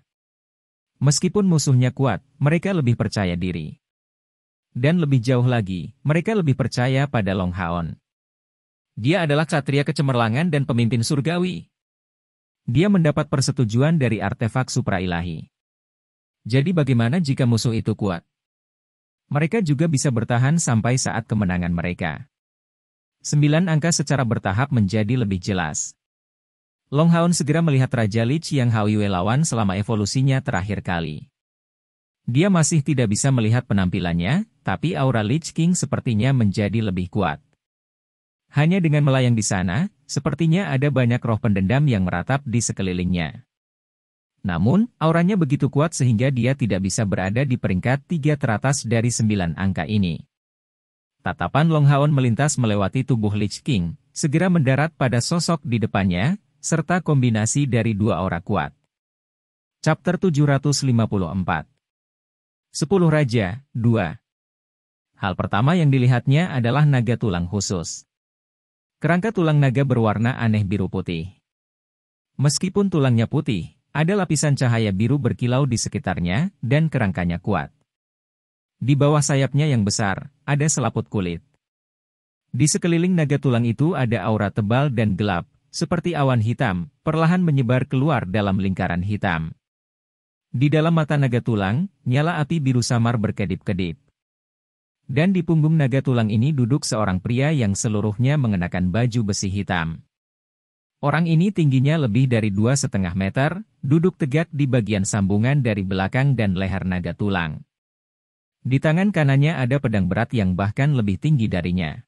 Meskipun musuhnya kuat, mereka lebih percaya diri. Dan lebih jauh lagi, mereka lebih percaya pada Long Haon. Dia adalah satria kecemerlangan dan pemimpin surgawi. Dia mendapat persetujuan dari artefak supra-ilahi. Jadi bagaimana jika musuh itu kuat? Mereka juga bisa bertahan sampai saat kemenangan mereka. Sembilan angka secara bertahap menjadi lebih jelas. Long Haon segera melihat Raja Lich yang Haoyue lawan selama evolusinya terakhir kali. Dia masih tidak bisa melihat penampilannya, tapi aura Lich King sepertinya menjadi lebih kuat. Hanya dengan melayang di sana, sepertinya ada banyak roh pendendam yang meratap di sekelilingnya. Namun, auranya begitu kuat sehingga dia tidak bisa berada di peringkat tiga teratas dari sembilan angka ini. Tatapan Long Haon melintas melewati tubuh Lich King, segera mendarat pada sosok di depannya, serta kombinasi dari dua aura kuat. Chapter 754 10 Raja, 2 Hal pertama yang dilihatnya adalah naga tulang khusus. Kerangka tulang naga berwarna aneh biru putih. Meskipun tulangnya putih, ada lapisan cahaya biru berkilau di sekitarnya dan kerangkanya kuat. Di bawah sayapnya yang besar, ada selaput kulit. Di sekeliling naga tulang itu ada aura tebal dan gelap, seperti awan hitam, perlahan menyebar keluar dalam lingkaran hitam. Di dalam mata naga tulang, nyala api biru samar berkedip-kedip. Dan di punggung naga tulang ini duduk seorang pria yang seluruhnya mengenakan baju besi hitam. Orang ini tingginya lebih dari dua setengah meter, duduk tegak di bagian sambungan dari belakang dan leher naga tulang. Di tangan kanannya ada pedang berat yang bahkan lebih tinggi darinya.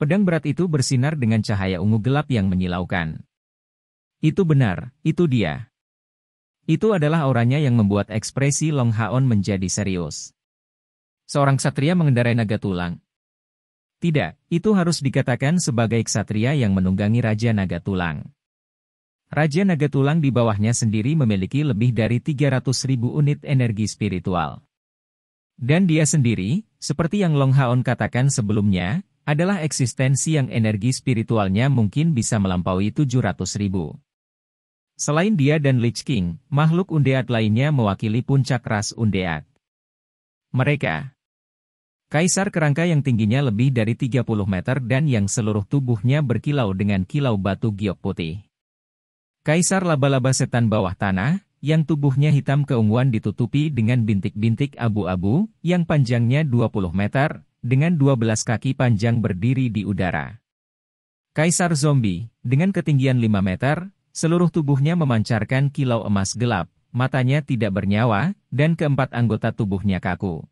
Pedang berat itu bersinar dengan cahaya ungu gelap yang menyilaukan. Itu benar, itu dia. Itu adalah orangnya yang membuat ekspresi Long Haon menjadi serius. Seorang ksatria mengendarai naga tulang. Tidak, itu harus dikatakan sebagai ksatria yang menunggangi Raja Naga Tulang. Raja Naga Tulang di bawahnya sendiri memiliki lebih dari 300 ribu unit energi spiritual. Dan dia sendiri, seperti yang Long Haon katakan sebelumnya, adalah eksistensi yang energi spiritualnya mungkin bisa melampaui 700 ribu. Selain dia dan Lich King, makhluk undeat lainnya mewakili puncak ras undeat. Mereka Kaisar kerangka yang tingginya lebih dari 30 meter dan yang seluruh tubuhnya berkilau dengan kilau batu giok putih. Kaisar laba-laba setan bawah tanah, yang tubuhnya hitam keunguan ditutupi dengan bintik-bintik abu-abu, yang panjangnya 20 meter, dengan 12 kaki panjang berdiri di udara. Kaisar zombie, dengan ketinggian 5 meter, seluruh tubuhnya memancarkan kilau emas gelap, matanya tidak bernyawa, dan keempat anggota tubuhnya kaku.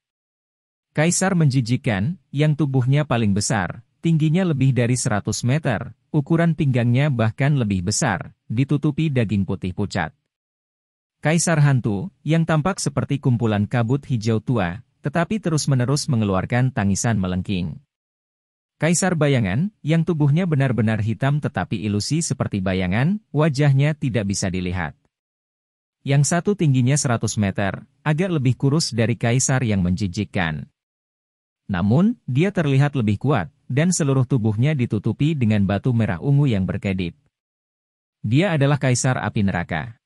Kaisar menjijikan, yang tubuhnya paling besar, tingginya lebih dari 100 meter, ukuran pinggangnya bahkan lebih besar, ditutupi daging putih pucat. Kaisar hantu, yang tampak seperti kumpulan kabut hijau tua, tetapi terus-menerus mengeluarkan tangisan melengking. Kaisar bayangan, yang tubuhnya benar-benar hitam tetapi ilusi seperti bayangan, wajahnya tidak bisa dilihat. Yang satu tingginya 100 meter, agak lebih kurus dari kaisar yang menjijikkan. Namun, dia terlihat lebih kuat, dan seluruh tubuhnya ditutupi dengan batu merah ungu yang berkedip. Dia adalah kaisar api neraka.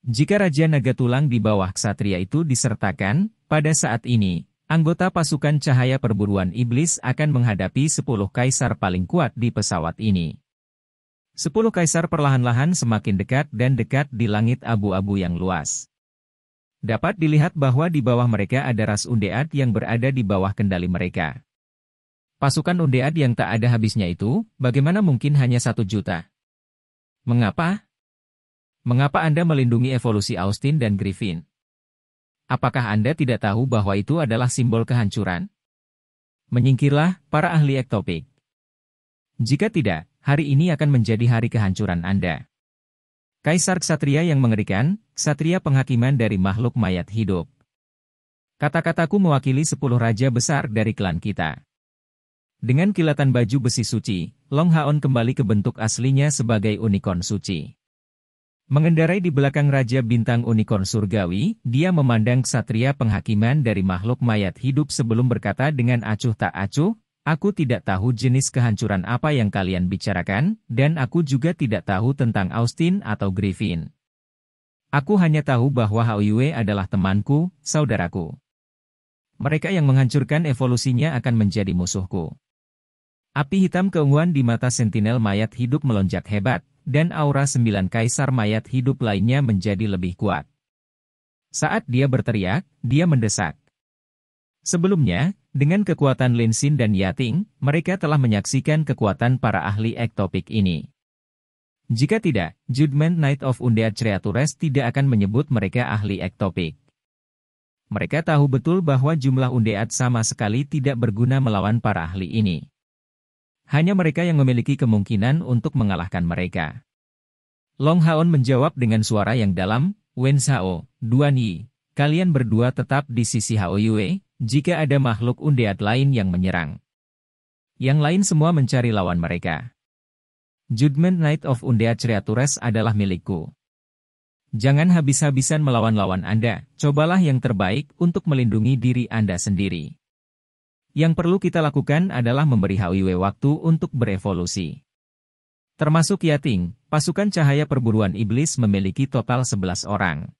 Jika Raja Naga Tulang di bawah ksatria itu disertakan, pada saat ini, anggota pasukan cahaya perburuan iblis akan menghadapi sepuluh kaisar paling kuat di pesawat ini. Sepuluh kaisar perlahan-lahan semakin dekat dan dekat di langit abu-abu yang luas. Dapat dilihat bahwa di bawah mereka ada ras undead yang berada di bawah kendali mereka. Pasukan undead yang tak ada habisnya itu, bagaimana mungkin hanya satu juta? Mengapa? Mengapa Anda melindungi evolusi Austin dan Griffin? Apakah Anda tidak tahu bahwa itu adalah simbol kehancuran? Menyingkirlah, para ahli ektopik. Jika tidak, hari ini akan menjadi hari kehancuran Anda. Kaisar Ksatria yang mengerikan, Ksatria penghakiman dari makhluk mayat hidup. Kata-kataku mewakili sepuluh raja besar dari klan kita. Dengan kilatan baju besi suci, Long Haon kembali ke bentuk aslinya sebagai unicorn suci. Mengendarai di belakang Raja Bintang Unicorn Surgawi, dia memandang ksatria penghakiman dari makhluk mayat hidup sebelum berkata dengan acuh tak acuh, Aku tidak tahu jenis kehancuran apa yang kalian bicarakan, dan aku juga tidak tahu tentang Austin atau Griffin. Aku hanya tahu bahwa Yue adalah temanku, saudaraku. Mereka yang menghancurkan evolusinya akan menjadi musuhku. Api hitam keunguan di mata sentinel mayat hidup melonjak hebat, dan aura sembilan kaisar mayat hidup lainnya menjadi lebih kuat. Saat dia berteriak, dia mendesak. Sebelumnya, dengan kekuatan Linsin dan Yating, mereka telah menyaksikan kekuatan para ahli ektopik ini. Jika tidak, Judgment Night of Undead Creatures tidak akan menyebut mereka ahli ektopik. Mereka tahu betul bahwa jumlah undead sama sekali tidak berguna melawan para ahli ini. Hanya mereka yang memiliki kemungkinan untuk mengalahkan mereka. Long Haon menjawab dengan suara yang dalam, Wen Sao, Duan Yi, kalian berdua tetap di sisi Hao Yue, jika ada makhluk undead lain yang menyerang. Yang lain semua mencari lawan mereka. Judgment Night of Undead Creatures adalah milikku. Jangan habis-habisan melawan lawan Anda, cobalah yang terbaik untuk melindungi diri Anda sendiri. Yang perlu kita lakukan adalah memberi HWW waktu untuk berevolusi. Termasuk Yating, pasukan cahaya perburuan iblis memiliki total 11 orang.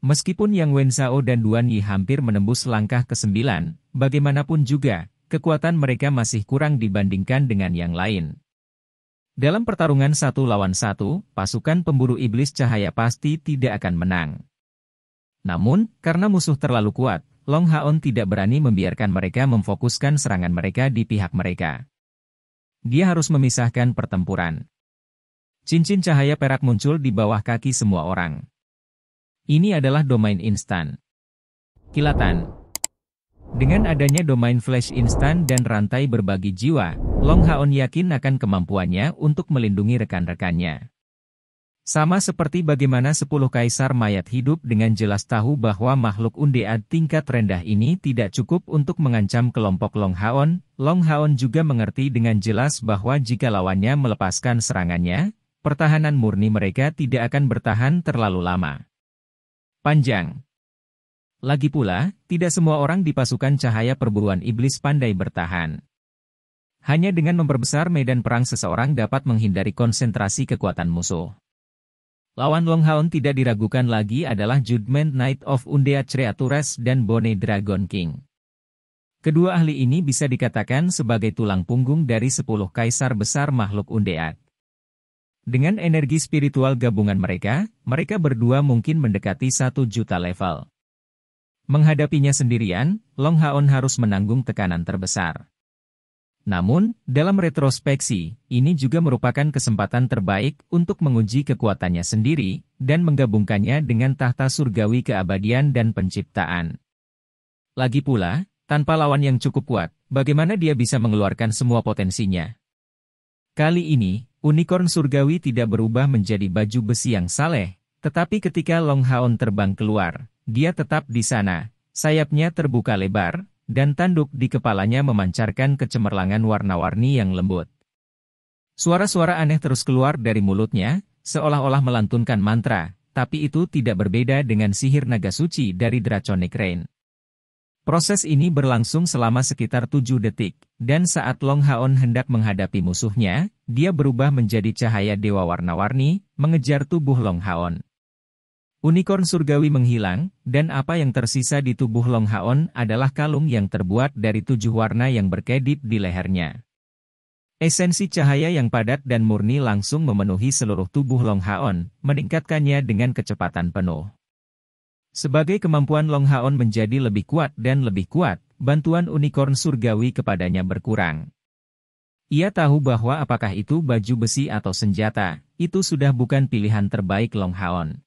Meskipun Yang Wenzhao dan Duan Yi hampir menembus langkah ke-9, bagaimanapun juga, kekuatan mereka masih kurang dibandingkan dengan yang lain. Dalam pertarungan satu lawan satu, pasukan pemburu iblis cahaya pasti tidak akan menang. Namun, karena musuh terlalu kuat, Long Haon tidak berani membiarkan mereka memfokuskan serangan mereka di pihak mereka. Dia harus memisahkan pertempuran. Cincin cahaya perak muncul di bawah kaki semua orang. Ini adalah domain instan. Kilatan Dengan adanya domain flash instan dan rantai berbagi jiwa, Long Haon yakin akan kemampuannya untuk melindungi rekan-rekannya. Sama seperti bagaimana sepuluh kaisar mayat hidup dengan jelas tahu bahwa makhluk undead tingkat rendah ini tidak cukup untuk mengancam kelompok Long Haon, Long Haon juga mengerti dengan jelas bahwa jika lawannya melepaskan serangannya, pertahanan murni mereka tidak akan bertahan terlalu lama panjang. Lagi pula, tidak semua orang di pasukan cahaya perburuan iblis pandai bertahan. Hanya dengan memperbesar medan perang seseorang dapat menghindari konsentrasi kekuatan musuh. Lawan Long Haun tidak diragukan lagi adalah Judgment Knight of Undead Creatures dan Bone Dragon King. Kedua ahli ini bisa dikatakan sebagai tulang punggung dari sepuluh kaisar besar makhluk Undead. Dengan energi spiritual gabungan mereka, mereka berdua mungkin mendekati satu juta level. Menghadapinya sendirian, Long Haon harus menanggung tekanan terbesar. Namun, dalam retrospeksi, ini juga merupakan kesempatan terbaik untuk menguji kekuatannya sendiri dan menggabungkannya dengan tahta surgawi keabadian dan penciptaan. Lagi pula, tanpa lawan yang cukup kuat, bagaimana dia bisa mengeluarkan semua potensinya? Kali ini, Unicorn surgawi tidak berubah menjadi baju besi yang saleh, tetapi ketika Long Haon terbang keluar, dia tetap di sana. Sayapnya terbuka lebar, dan tanduk di kepalanya memancarkan kecemerlangan warna-warni yang lembut. Suara-suara aneh terus keluar dari mulutnya, seolah-olah melantunkan mantra, tapi itu tidak berbeda dengan sihir naga suci dari Draconic Rain. Proses ini berlangsung selama sekitar tujuh detik, dan saat Long Haon hendak menghadapi musuhnya, dia berubah menjadi cahaya dewa warna-warni, mengejar tubuh Long Haon. Unicorn surgawi menghilang, dan apa yang tersisa di tubuh Long Haon adalah kalung yang terbuat dari tujuh warna yang berkedip di lehernya. Esensi cahaya yang padat dan murni langsung memenuhi seluruh tubuh Long Haon, meningkatkannya dengan kecepatan penuh. Sebagai kemampuan Long Haon menjadi lebih kuat dan lebih kuat, bantuan unicorn surgawi kepadanya berkurang. Ia tahu bahwa apakah itu baju besi atau senjata, itu sudah bukan pilihan terbaik Long Haon.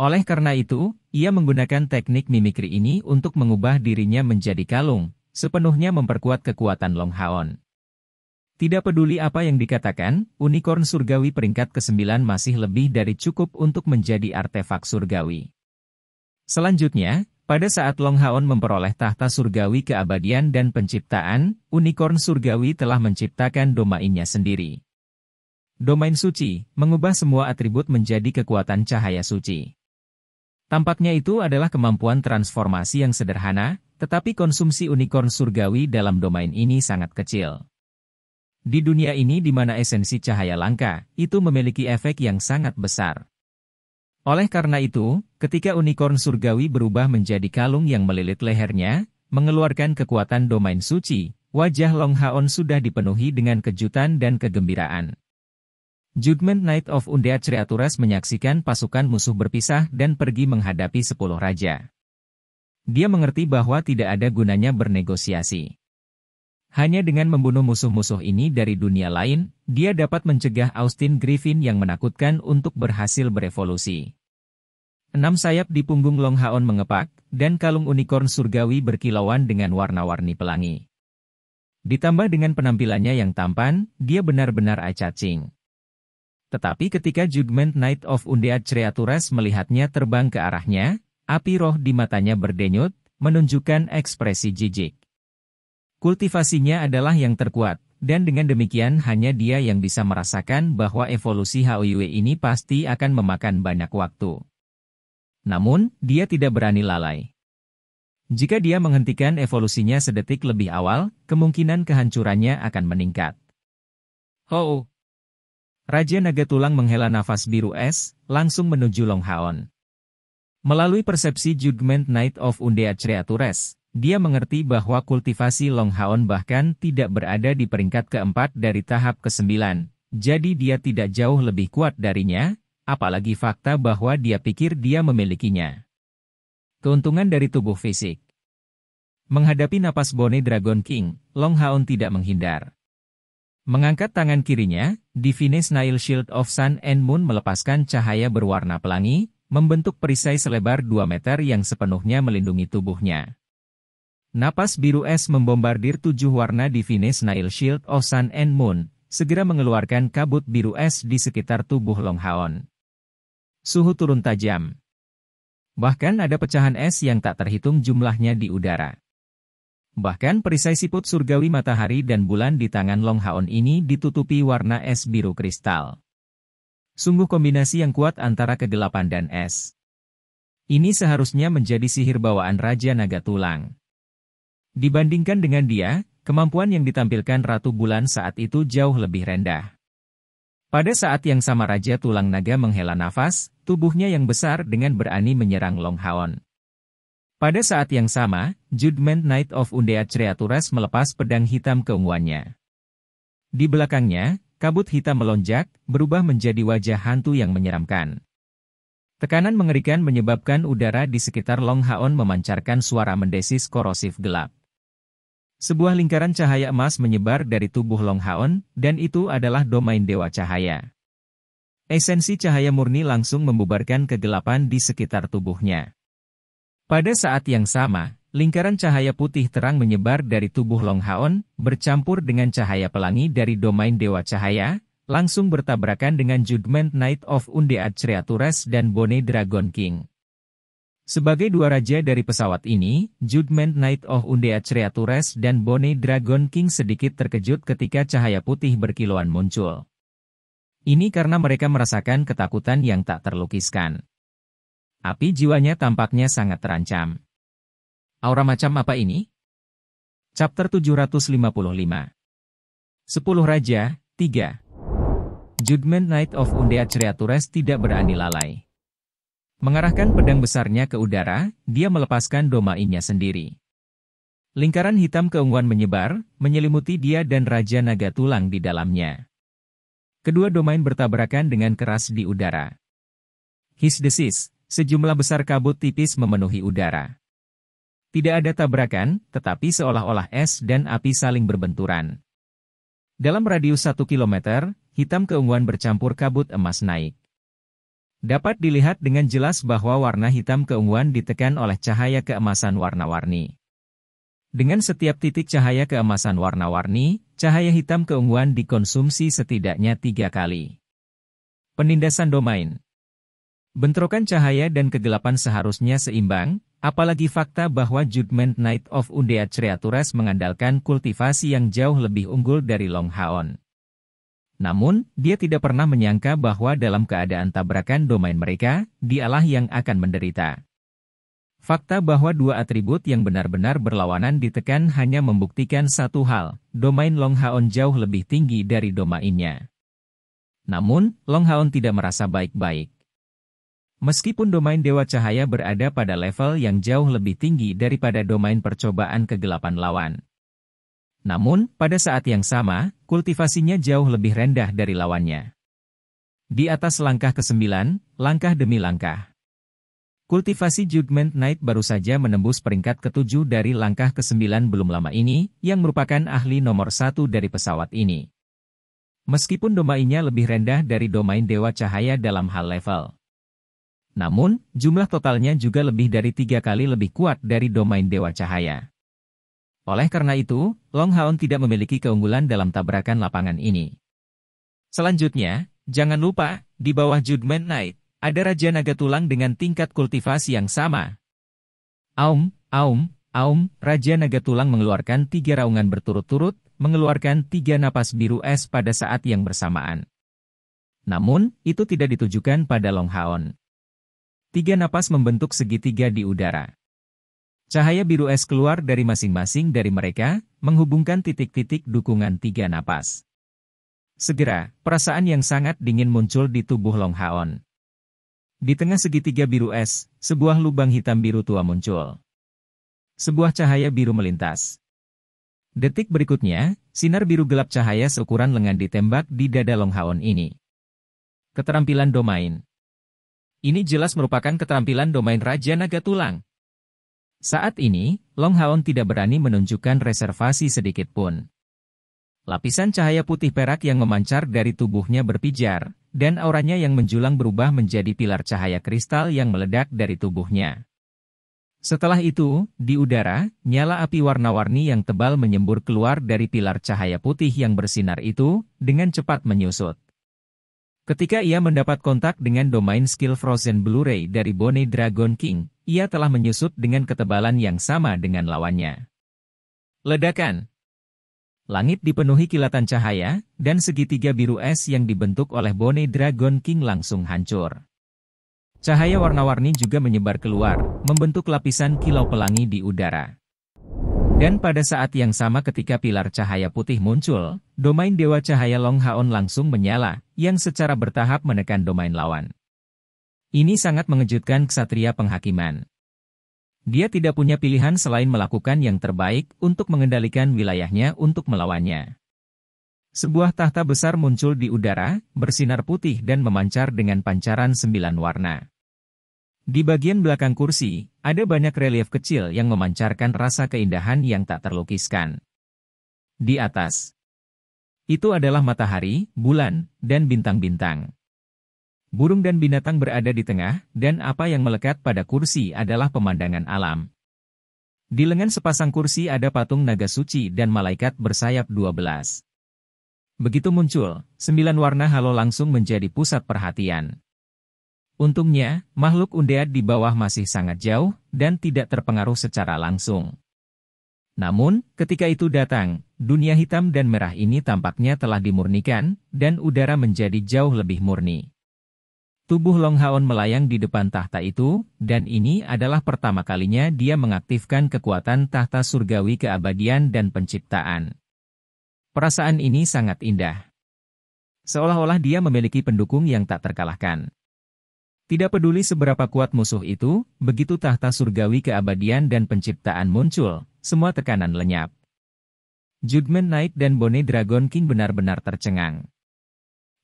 Oleh karena itu, ia menggunakan teknik mimikri ini untuk mengubah dirinya menjadi kalung, sepenuhnya memperkuat kekuatan Long Haon. Tidak peduli apa yang dikatakan, unicorn surgawi peringkat ke-9 masih lebih dari cukup untuk menjadi artefak surgawi. Selanjutnya, pada saat Long Haon memperoleh tahta surgawi keabadian dan penciptaan, unicorn surgawi telah menciptakan domainnya sendiri. Domain suci, mengubah semua atribut menjadi kekuatan cahaya suci. Tampaknya itu adalah kemampuan transformasi yang sederhana, tetapi konsumsi unicorn surgawi dalam domain ini sangat kecil. Di dunia ini di mana esensi cahaya langka, itu memiliki efek yang sangat besar. Oleh karena itu, ketika unicorn surgawi berubah menjadi kalung yang melilit lehernya, mengeluarkan kekuatan domain suci, wajah Long Haon sudah dipenuhi dengan kejutan dan kegembiraan. Judgment Night of Undead Creatures menyaksikan pasukan musuh berpisah dan pergi menghadapi sepuluh raja. Dia mengerti bahwa tidak ada gunanya bernegosiasi. Hanya dengan membunuh musuh-musuh ini dari dunia lain, dia dapat mencegah Austin Griffin yang menakutkan untuk berhasil berevolusi. Enam sayap di punggung Long Haon mengepak, dan kalung unicorn surgawi berkilauan dengan warna-warni pelangi. Ditambah dengan penampilannya yang tampan, dia benar-benar acacing. Tetapi ketika Judgment Knight of Undead Creatures melihatnya terbang ke arahnya, api roh di matanya berdenyut, menunjukkan ekspresi jijik. Kultivasinya adalah yang terkuat, dan dengan demikian hanya dia yang bisa merasakan bahwa evolusi HOIW ini pasti akan memakan banyak waktu. Namun, dia tidak berani lalai. Jika dia menghentikan evolusinya sedetik lebih awal, kemungkinan kehancurannya akan meningkat. Oh! Raja Naga Tulang menghela nafas biru es, langsung menuju Long Haon. Melalui persepsi Judgment Night of Undead Creatures, dia mengerti bahwa kultivasi Long Haon bahkan tidak berada di peringkat keempat dari tahap ke-9, jadi dia tidak jauh lebih kuat darinya, apalagi fakta bahwa dia pikir dia memilikinya. Keuntungan dari tubuh fisik Menghadapi napas Bone Dragon King, Long Haon tidak menghindar. Mengangkat tangan kirinya, Divine Snail Shield of Sun and Moon melepaskan cahaya berwarna pelangi, membentuk perisai selebar 2 meter yang sepenuhnya melindungi tubuhnya. Napas biru es membombardir tujuh warna di Venus Nile Shield of Sun and Moon, segera mengeluarkan kabut biru es di sekitar tubuh Long Haon. Suhu turun tajam. Bahkan ada pecahan es yang tak terhitung jumlahnya di udara. Bahkan perisai siput surgawi matahari dan bulan di tangan Long Haon ini ditutupi warna es biru kristal. Sungguh kombinasi yang kuat antara kegelapan dan es. Ini seharusnya menjadi sihir bawaan Raja Naga Tulang. Dibandingkan dengan dia, kemampuan yang ditampilkan Ratu Bulan saat itu jauh lebih rendah. Pada saat yang sama Raja Tulang Naga menghela nafas, tubuhnya yang besar dengan berani menyerang Long Haon. Pada saat yang sama, Judgment Knight of Undead Creatures melepas pedang hitam keunguannya. Di belakangnya, kabut hitam melonjak, berubah menjadi wajah hantu yang menyeramkan. Tekanan mengerikan menyebabkan udara di sekitar Long Haon memancarkan suara mendesis korosif gelap. Sebuah lingkaran cahaya emas menyebar dari tubuh Long Haon, dan itu adalah domain dewa cahaya. Esensi cahaya murni langsung membubarkan kegelapan di sekitar tubuhnya. Pada saat yang sama, lingkaran cahaya putih terang menyebar dari tubuh Long Haon, bercampur dengan cahaya pelangi dari domain dewa cahaya, langsung bertabrakan dengan Judgment Knight of Undead Creatures dan Bone Dragon King. Sebagai dua raja dari pesawat ini, Judgment Knight of Undead Creatures dan Bonnie Dragon King sedikit terkejut ketika cahaya putih berkilauan muncul. Ini karena mereka merasakan ketakutan yang tak terlukiskan. Api jiwanya tampaknya sangat terancam. Aura macam apa ini? Chapter 755 10 Raja, 3 Judgment Knight of Undead Creatures tidak berani lalai. Mengarahkan pedang besarnya ke udara, dia melepaskan domainnya sendiri. Lingkaran hitam keungguan menyebar, menyelimuti dia dan Raja Naga Tulang di dalamnya. Kedua domain bertabrakan dengan keras di udara. His desis, sejumlah besar kabut tipis memenuhi udara. Tidak ada tabrakan, tetapi seolah-olah es dan api saling berbenturan. Dalam radius satu kilometer, hitam keungguan bercampur kabut emas naik. Dapat dilihat dengan jelas bahwa warna hitam keunguan ditekan oleh cahaya keemasan warna-warni. Dengan setiap titik cahaya keemasan warna-warni, cahaya hitam keunguan dikonsumsi setidaknya tiga kali. Penindasan domain Bentrokan cahaya dan kegelapan seharusnya seimbang, apalagi fakta bahwa Judgment Night of Undead Creatures mengandalkan kultivasi yang jauh lebih unggul dari Long Haon. Namun, dia tidak pernah menyangka bahwa dalam keadaan tabrakan domain mereka, dialah yang akan menderita. Fakta bahwa dua atribut yang benar-benar berlawanan ditekan hanya membuktikan satu hal, domain Long Haon jauh lebih tinggi dari domainnya. Namun, Long Haon tidak merasa baik-baik. Meskipun domain Dewa Cahaya berada pada level yang jauh lebih tinggi daripada domain percobaan kegelapan lawan, namun, pada saat yang sama, kultivasinya jauh lebih rendah dari lawannya. Di atas langkah ke-9, langkah demi langkah. Kultivasi Judgment Knight baru saja menembus peringkat ke-7 dari langkah ke-9 belum lama ini, yang merupakan ahli nomor satu dari pesawat ini. Meskipun domainnya lebih rendah dari domain Dewa Cahaya dalam hal level. Namun, jumlah totalnya juga lebih dari tiga kali lebih kuat dari domain Dewa Cahaya. Oleh karena itu, Long Haon tidak memiliki keunggulan dalam tabrakan lapangan ini. Selanjutnya, jangan lupa, di bawah Judgment Knight, ada Raja Naga Tulang dengan tingkat kultivasi yang sama. Aum, aum, aum, Raja Naga Tulang mengeluarkan tiga raungan berturut-turut, mengeluarkan tiga napas biru es pada saat yang bersamaan. Namun, itu tidak ditujukan pada Long Haon. Tiga napas membentuk segitiga di udara. Cahaya biru es keluar dari masing-masing dari mereka, menghubungkan titik-titik dukungan tiga napas. Segera, perasaan yang sangat dingin muncul di tubuh Long Haon. Di tengah segitiga biru es, sebuah lubang hitam biru tua muncul. Sebuah cahaya biru melintas. Detik berikutnya, sinar biru gelap cahaya seukuran lengan ditembak di dada Long Haon ini. Keterampilan domain. Ini jelas merupakan keterampilan domain Raja Naga Tulang. Saat ini, Long Haon tidak berani menunjukkan reservasi sedikit pun. Lapisan cahaya putih perak yang memancar dari tubuhnya berpijar, dan auranya yang menjulang berubah menjadi pilar cahaya kristal yang meledak dari tubuhnya. Setelah itu, di udara, nyala api warna-warni yang tebal menyembur keluar dari pilar cahaya putih yang bersinar itu, dengan cepat menyusut. Ketika ia mendapat kontak dengan domain skill Frozen Blu-ray dari Bone Dragon King, ia telah menyusut dengan ketebalan yang sama dengan lawannya. Ledakan Langit dipenuhi kilatan cahaya, dan segitiga biru es yang dibentuk oleh Bone Dragon King langsung hancur. Cahaya warna-warni juga menyebar keluar, membentuk lapisan kilau pelangi di udara. Dan pada saat yang sama ketika pilar cahaya putih muncul, domain Dewa Cahaya Long Haon langsung menyala, yang secara bertahap menekan domain lawan. Ini sangat mengejutkan ksatria penghakiman. Dia tidak punya pilihan selain melakukan yang terbaik untuk mengendalikan wilayahnya untuk melawannya. Sebuah tahta besar muncul di udara, bersinar putih dan memancar dengan pancaran sembilan warna. Di bagian belakang kursi, ada banyak relief kecil yang memancarkan rasa keindahan yang tak terlukiskan. Di atas, itu adalah matahari, bulan, dan bintang-bintang. Burung dan binatang berada di tengah, dan apa yang melekat pada kursi adalah pemandangan alam. Di lengan sepasang kursi ada patung naga suci dan malaikat bersayap 12. Begitu muncul, sembilan warna halo langsung menjadi pusat perhatian. Untungnya, makhluk undead di bawah masih sangat jauh dan tidak terpengaruh secara langsung. Namun, ketika itu datang, dunia hitam dan merah ini tampaknya telah dimurnikan, dan udara menjadi jauh lebih murni. Tubuh Long Haon melayang di depan tahta itu, dan ini adalah pertama kalinya dia mengaktifkan kekuatan tahta surgawi keabadian dan penciptaan. Perasaan ini sangat indah. Seolah-olah dia memiliki pendukung yang tak terkalahkan. Tidak peduli seberapa kuat musuh itu, begitu tahta surgawi keabadian dan penciptaan muncul, semua tekanan lenyap. Judgment Knight dan Bone Dragon King benar-benar tercengang.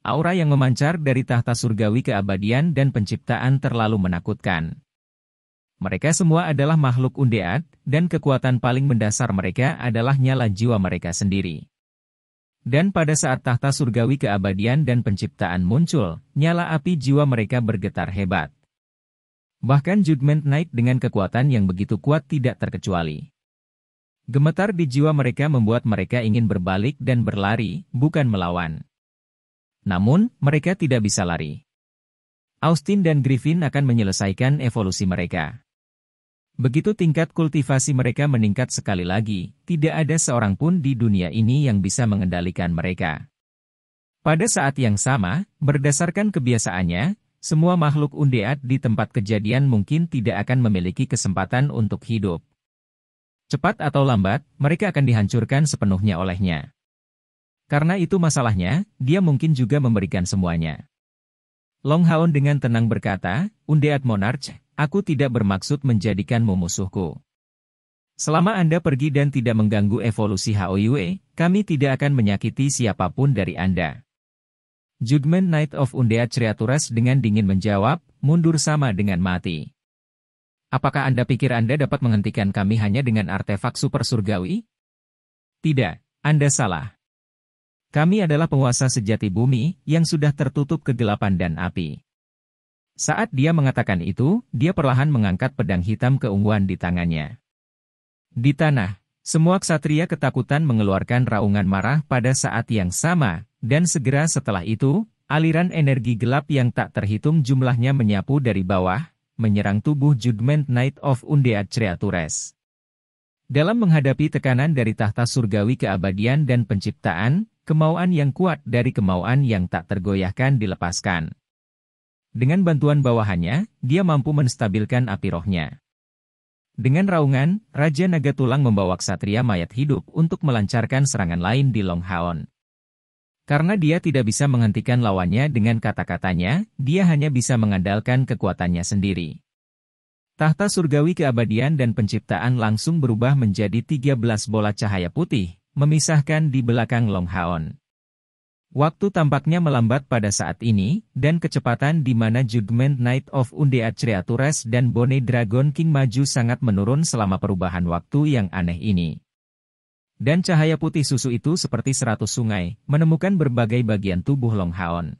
Aura yang memancar dari tahta surgawi keabadian dan penciptaan terlalu menakutkan. Mereka semua adalah makhluk undead, dan kekuatan paling mendasar mereka adalah nyala jiwa mereka sendiri. Dan pada saat tahta surgawi keabadian dan penciptaan muncul, nyala api jiwa mereka bergetar hebat. Bahkan Judgment Knight dengan kekuatan yang begitu kuat tidak terkecuali. Gemetar di jiwa mereka membuat mereka ingin berbalik dan berlari, bukan melawan. Namun, mereka tidak bisa lari. Austin dan Griffin akan menyelesaikan evolusi mereka. Begitu tingkat kultivasi mereka meningkat sekali lagi, tidak ada seorang pun di dunia ini yang bisa mengendalikan mereka. Pada saat yang sama, berdasarkan kebiasaannya, semua makhluk undeat di tempat kejadian mungkin tidak akan memiliki kesempatan untuk hidup. Cepat atau lambat, mereka akan dihancurkan sepenuhnya olehnya. Karena itu masalahnya, dia mungkin juga memberikan semuanya. Long Haon dengan tenang berkata, Undead Monarch, aku tidak bermaksud menjadikanmu musuhku. Selama Anda pergi dan tidak mengganggu evolusi Haoyue, kami tidak akan menyakiti siapapun dari Anda. Judgment Knight of Undead Creatures dengan dingin menjawab, mundur sama dengan mati. Apakah Anda pikir Anda dapat menghentikan kami hanya dengan artefak super surgawi? Tidak, Anda salah. Kami adalah penguasa sejati bumi yang sudah tertutup kegelapan dan api. Saat dia mengatakan itu, dia perlahan mengangkat pedang hitam keungguan di tangannya. Di tanah, semua ksatria ketakutan mengeluarkan raungan marah pada saat yang sama, dan segera setelah itu, aliran energi gelap yang tak terhitung jumlahnya menyapu dari bawah, menyerang tubuh Judgment Knight of Undead Creatures. Dalam menghadapi tekanan dari tahta surgawi keabadian dan penciptaan, Kemauan yang kuat dari kemauan yang tak tergoyahkan dilepaskan. Dengan bantuan bawahannya, dia mampu menstabilkan api rohnya. Dengan raungan, Raja Naga Tulang membawa ksatria mayat hidup untuk melancarkan serangan lain di Long Haon. Karena dia tidak bisa menghentikan lawannya dengan kata-katanya, dia hanya bisa mengandalkan kekuatannya sendiri. Tahta surgawi keabadian dan penciptaan langsung berubah menjadi 13 bola cahaya putih, memisahkan di belakang Long Haon. Waktu tampaknya melambat pada saat ini, dan kecepatan di mana Judgment Night of Undead Creatures dan Bone Dragon King maju sangat menurun selama perubahan waktu yang aneh ini. Dan cahaya putih susu itu seperti seratus sungai, menemukan berbagai bagian tubuh Long Haon.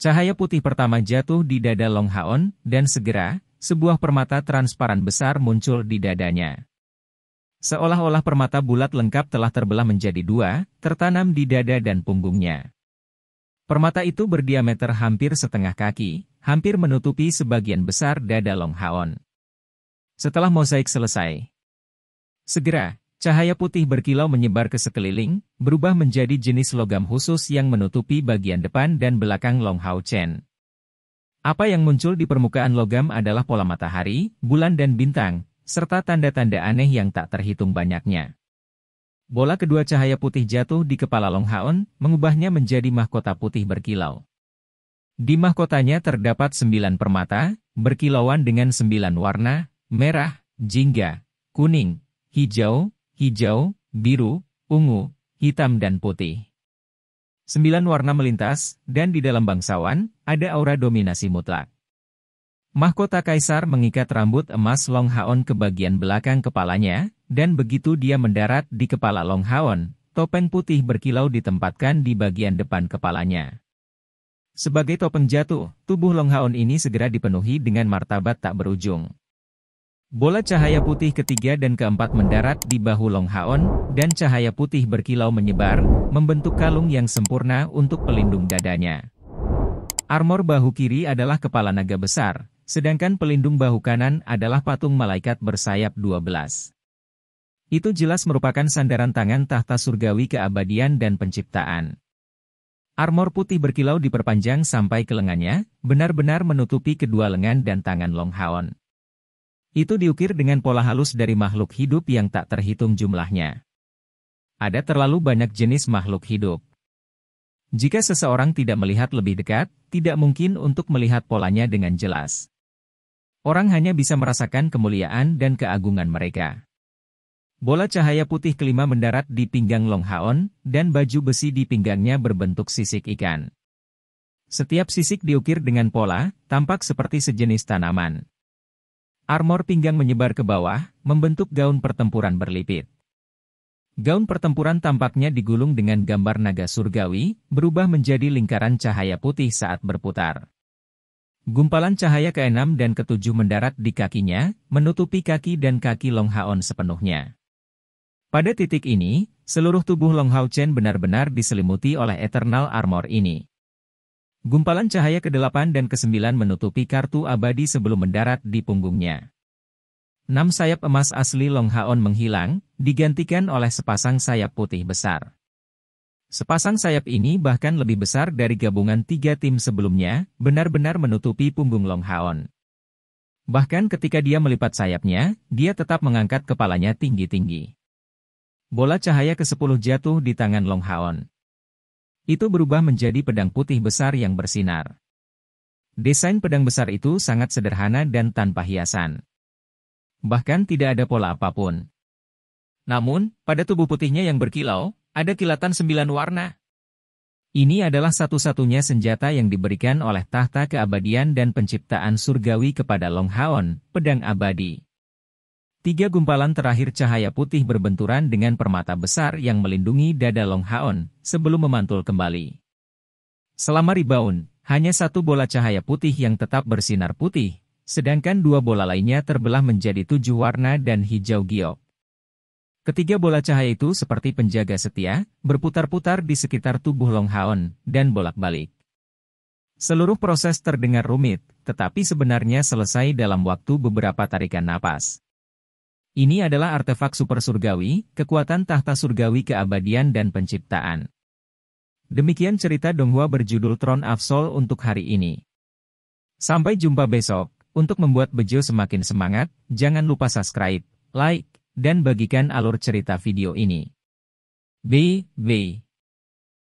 Cahaya putih pertama jatuh di dada Long Haon, dan segera, sebuah permata transparan besar muncul di dadanya. Seolah-olah permata bulat lengkap telah terbelah menjadi dua, tertanam di dada dan punggungnya. Permata itu berdiameter hampir setengah kaki, hampir menutupi sebagian besar dada Long Haon. Setelah mozaik selesai, segera cahaya putih berkilau menyebar ke sekeliling, berubah menjadi jenis logam khusus yang menutupi bagian depan dan belakang Long Hao Chen. Apa yang muncul di permukaan logam adalah pola matahari, bulan dan bintang, serta tanda-tanda aneh yang tak terhitung banyaknya. Bola kedua cahaya putih jatuh di kepala Long Haon, mengubahnya menjadi mahkota putih berkilau. Di mahkotanya terdapat sembilan permata, berkilauan dengan sembilan warna, merah, jingga, kuning, hijau, hijau, biru, ungu, hitam dan putih. Sembilan warna melintas, dan di dalam bangsawan, ada aura dominasi mutlak. Mahkota kaisar mengikat rambut emas Long Haon ke bagian belakang kepalanya, dan begitu dia mendarat di kepala Long Haon, topeng putih berkilau ditempatkan di bagian depan kepalanya. Sebagai topeng jatuh, tubuh Long Haon ini segera dipenuhi dengan martabat tak berujung. Bola cahaya putih ketiga dan keempat mendarat di bahu Long Haon, dan cahaya putih berkilau menyebar, membentuk kalung yang sempurna untuk pelindung dadanya. Armor bahu kiri adalah kepala naga besar, Sedangkan pelindung bahu kanan adalah patung malaikat bersayap 12. Itu jelas merupakan sandaran tangan tahta surgawi keabadian dan penciptaan. Armor putih berkilau diperpanjang sampai ke lengannya, benar-benar menutupi kedua lengan dan tangan Long Haon. Itu diukir dengan pola halus dari makhluk hidup yang tak terhitung jumlahnya. Ada terlalu banyak jenis makhluk hidup. Jika seseorang tidak melihat lebih dekat, tidak mungkin untuk melihat polanya dengan jelas. Orang hanya bisa merasakan kemuliaan dan keagungan mereka. Bola cahaya putih kelima mendarat di pinggang Long Haon, dan baju besi di pinggangnya berbentuk sisik ikan. Setiap sisik diukir dengan pola, tampak seperti sejenis tanaman. Armor pinggang menyebar ke bawah, membentuk gaun pertempuran berlipit. Gaun pertempuran tampaknya digulung dengan gambar naga surgawi, berubah menjadi lingkaran cahaya putih saat berputar. Gumpalan cahaya keenam dan ketujuh mendarat di kakinya, menutupi kaki dan kaki Long Haon sepenuhnya. Pada titik ini, seluruh tubuh Long Hao Chen benar-benar diselimuti oleh Eternal Armor ini. Gumpalan cahaya ke-8 dan ke-9 menutupi kartu abadi sebelum mendarat di punggungnya. Enam sayap emas asli Long Haon menghilang, digantikan oleh sepasang sayap putih besar. Sepasang sayap ini bahkan lebih besar dari gabungan tiga tim sebelumnya, benar-benar menutupi punggung Long Haon. Bahkan ketika dia melipat sayapnya, dia tetap mengangkat kepalanya tinggi-tinggi. Bola cahaya ke-10 jatuh di tangan Long Haon. Itu berubah menjadi pedang putih besar yang bersinar. Desain pedang besar itu sangat sederhana dan tanpa hiasan. Bahkan tidak ada pola apapun. Namun, pada tubuh putihnya yang berkilau, ada kilatan sembilan warna. Ini adalah satu-satunya senjata yang diberikan oleh tahta keabadian dan penciptaan surgawi kepada Long Haon, pedang abadi. Tiga gumpalan terakhir cahaya putih berbenturan dengan permata besar yang melindungi dada Long Haon, sebelum memantul kembali. Selama ribaun, hanya satu bola cahaya putih yang tetap bersinar putih, sedangkan dua bola lainnya terbelah menjadi tujuh warna dan hijau giok. Ketiga bola cahaya itu seperti penjaga setia, berputar-putar di sekitar tubuh Long Haon, dan bolak-balik. Seluruh proses terdengar rumit, tetapi sebenarnya selesai dalam waktu beberapa tarikan napas. Ini adalah artefak super surgawi, kekuatan tahta surgawi keabadian dan penciptaan. Demikian cerita Donghua berjudul Tron of Soul untuk hari ini. Sampai jumpa besok, untuk membuat Bejo semakin semangat, jangan lupa subscribe, like, dan bagikan alur cerita video ini. B. B.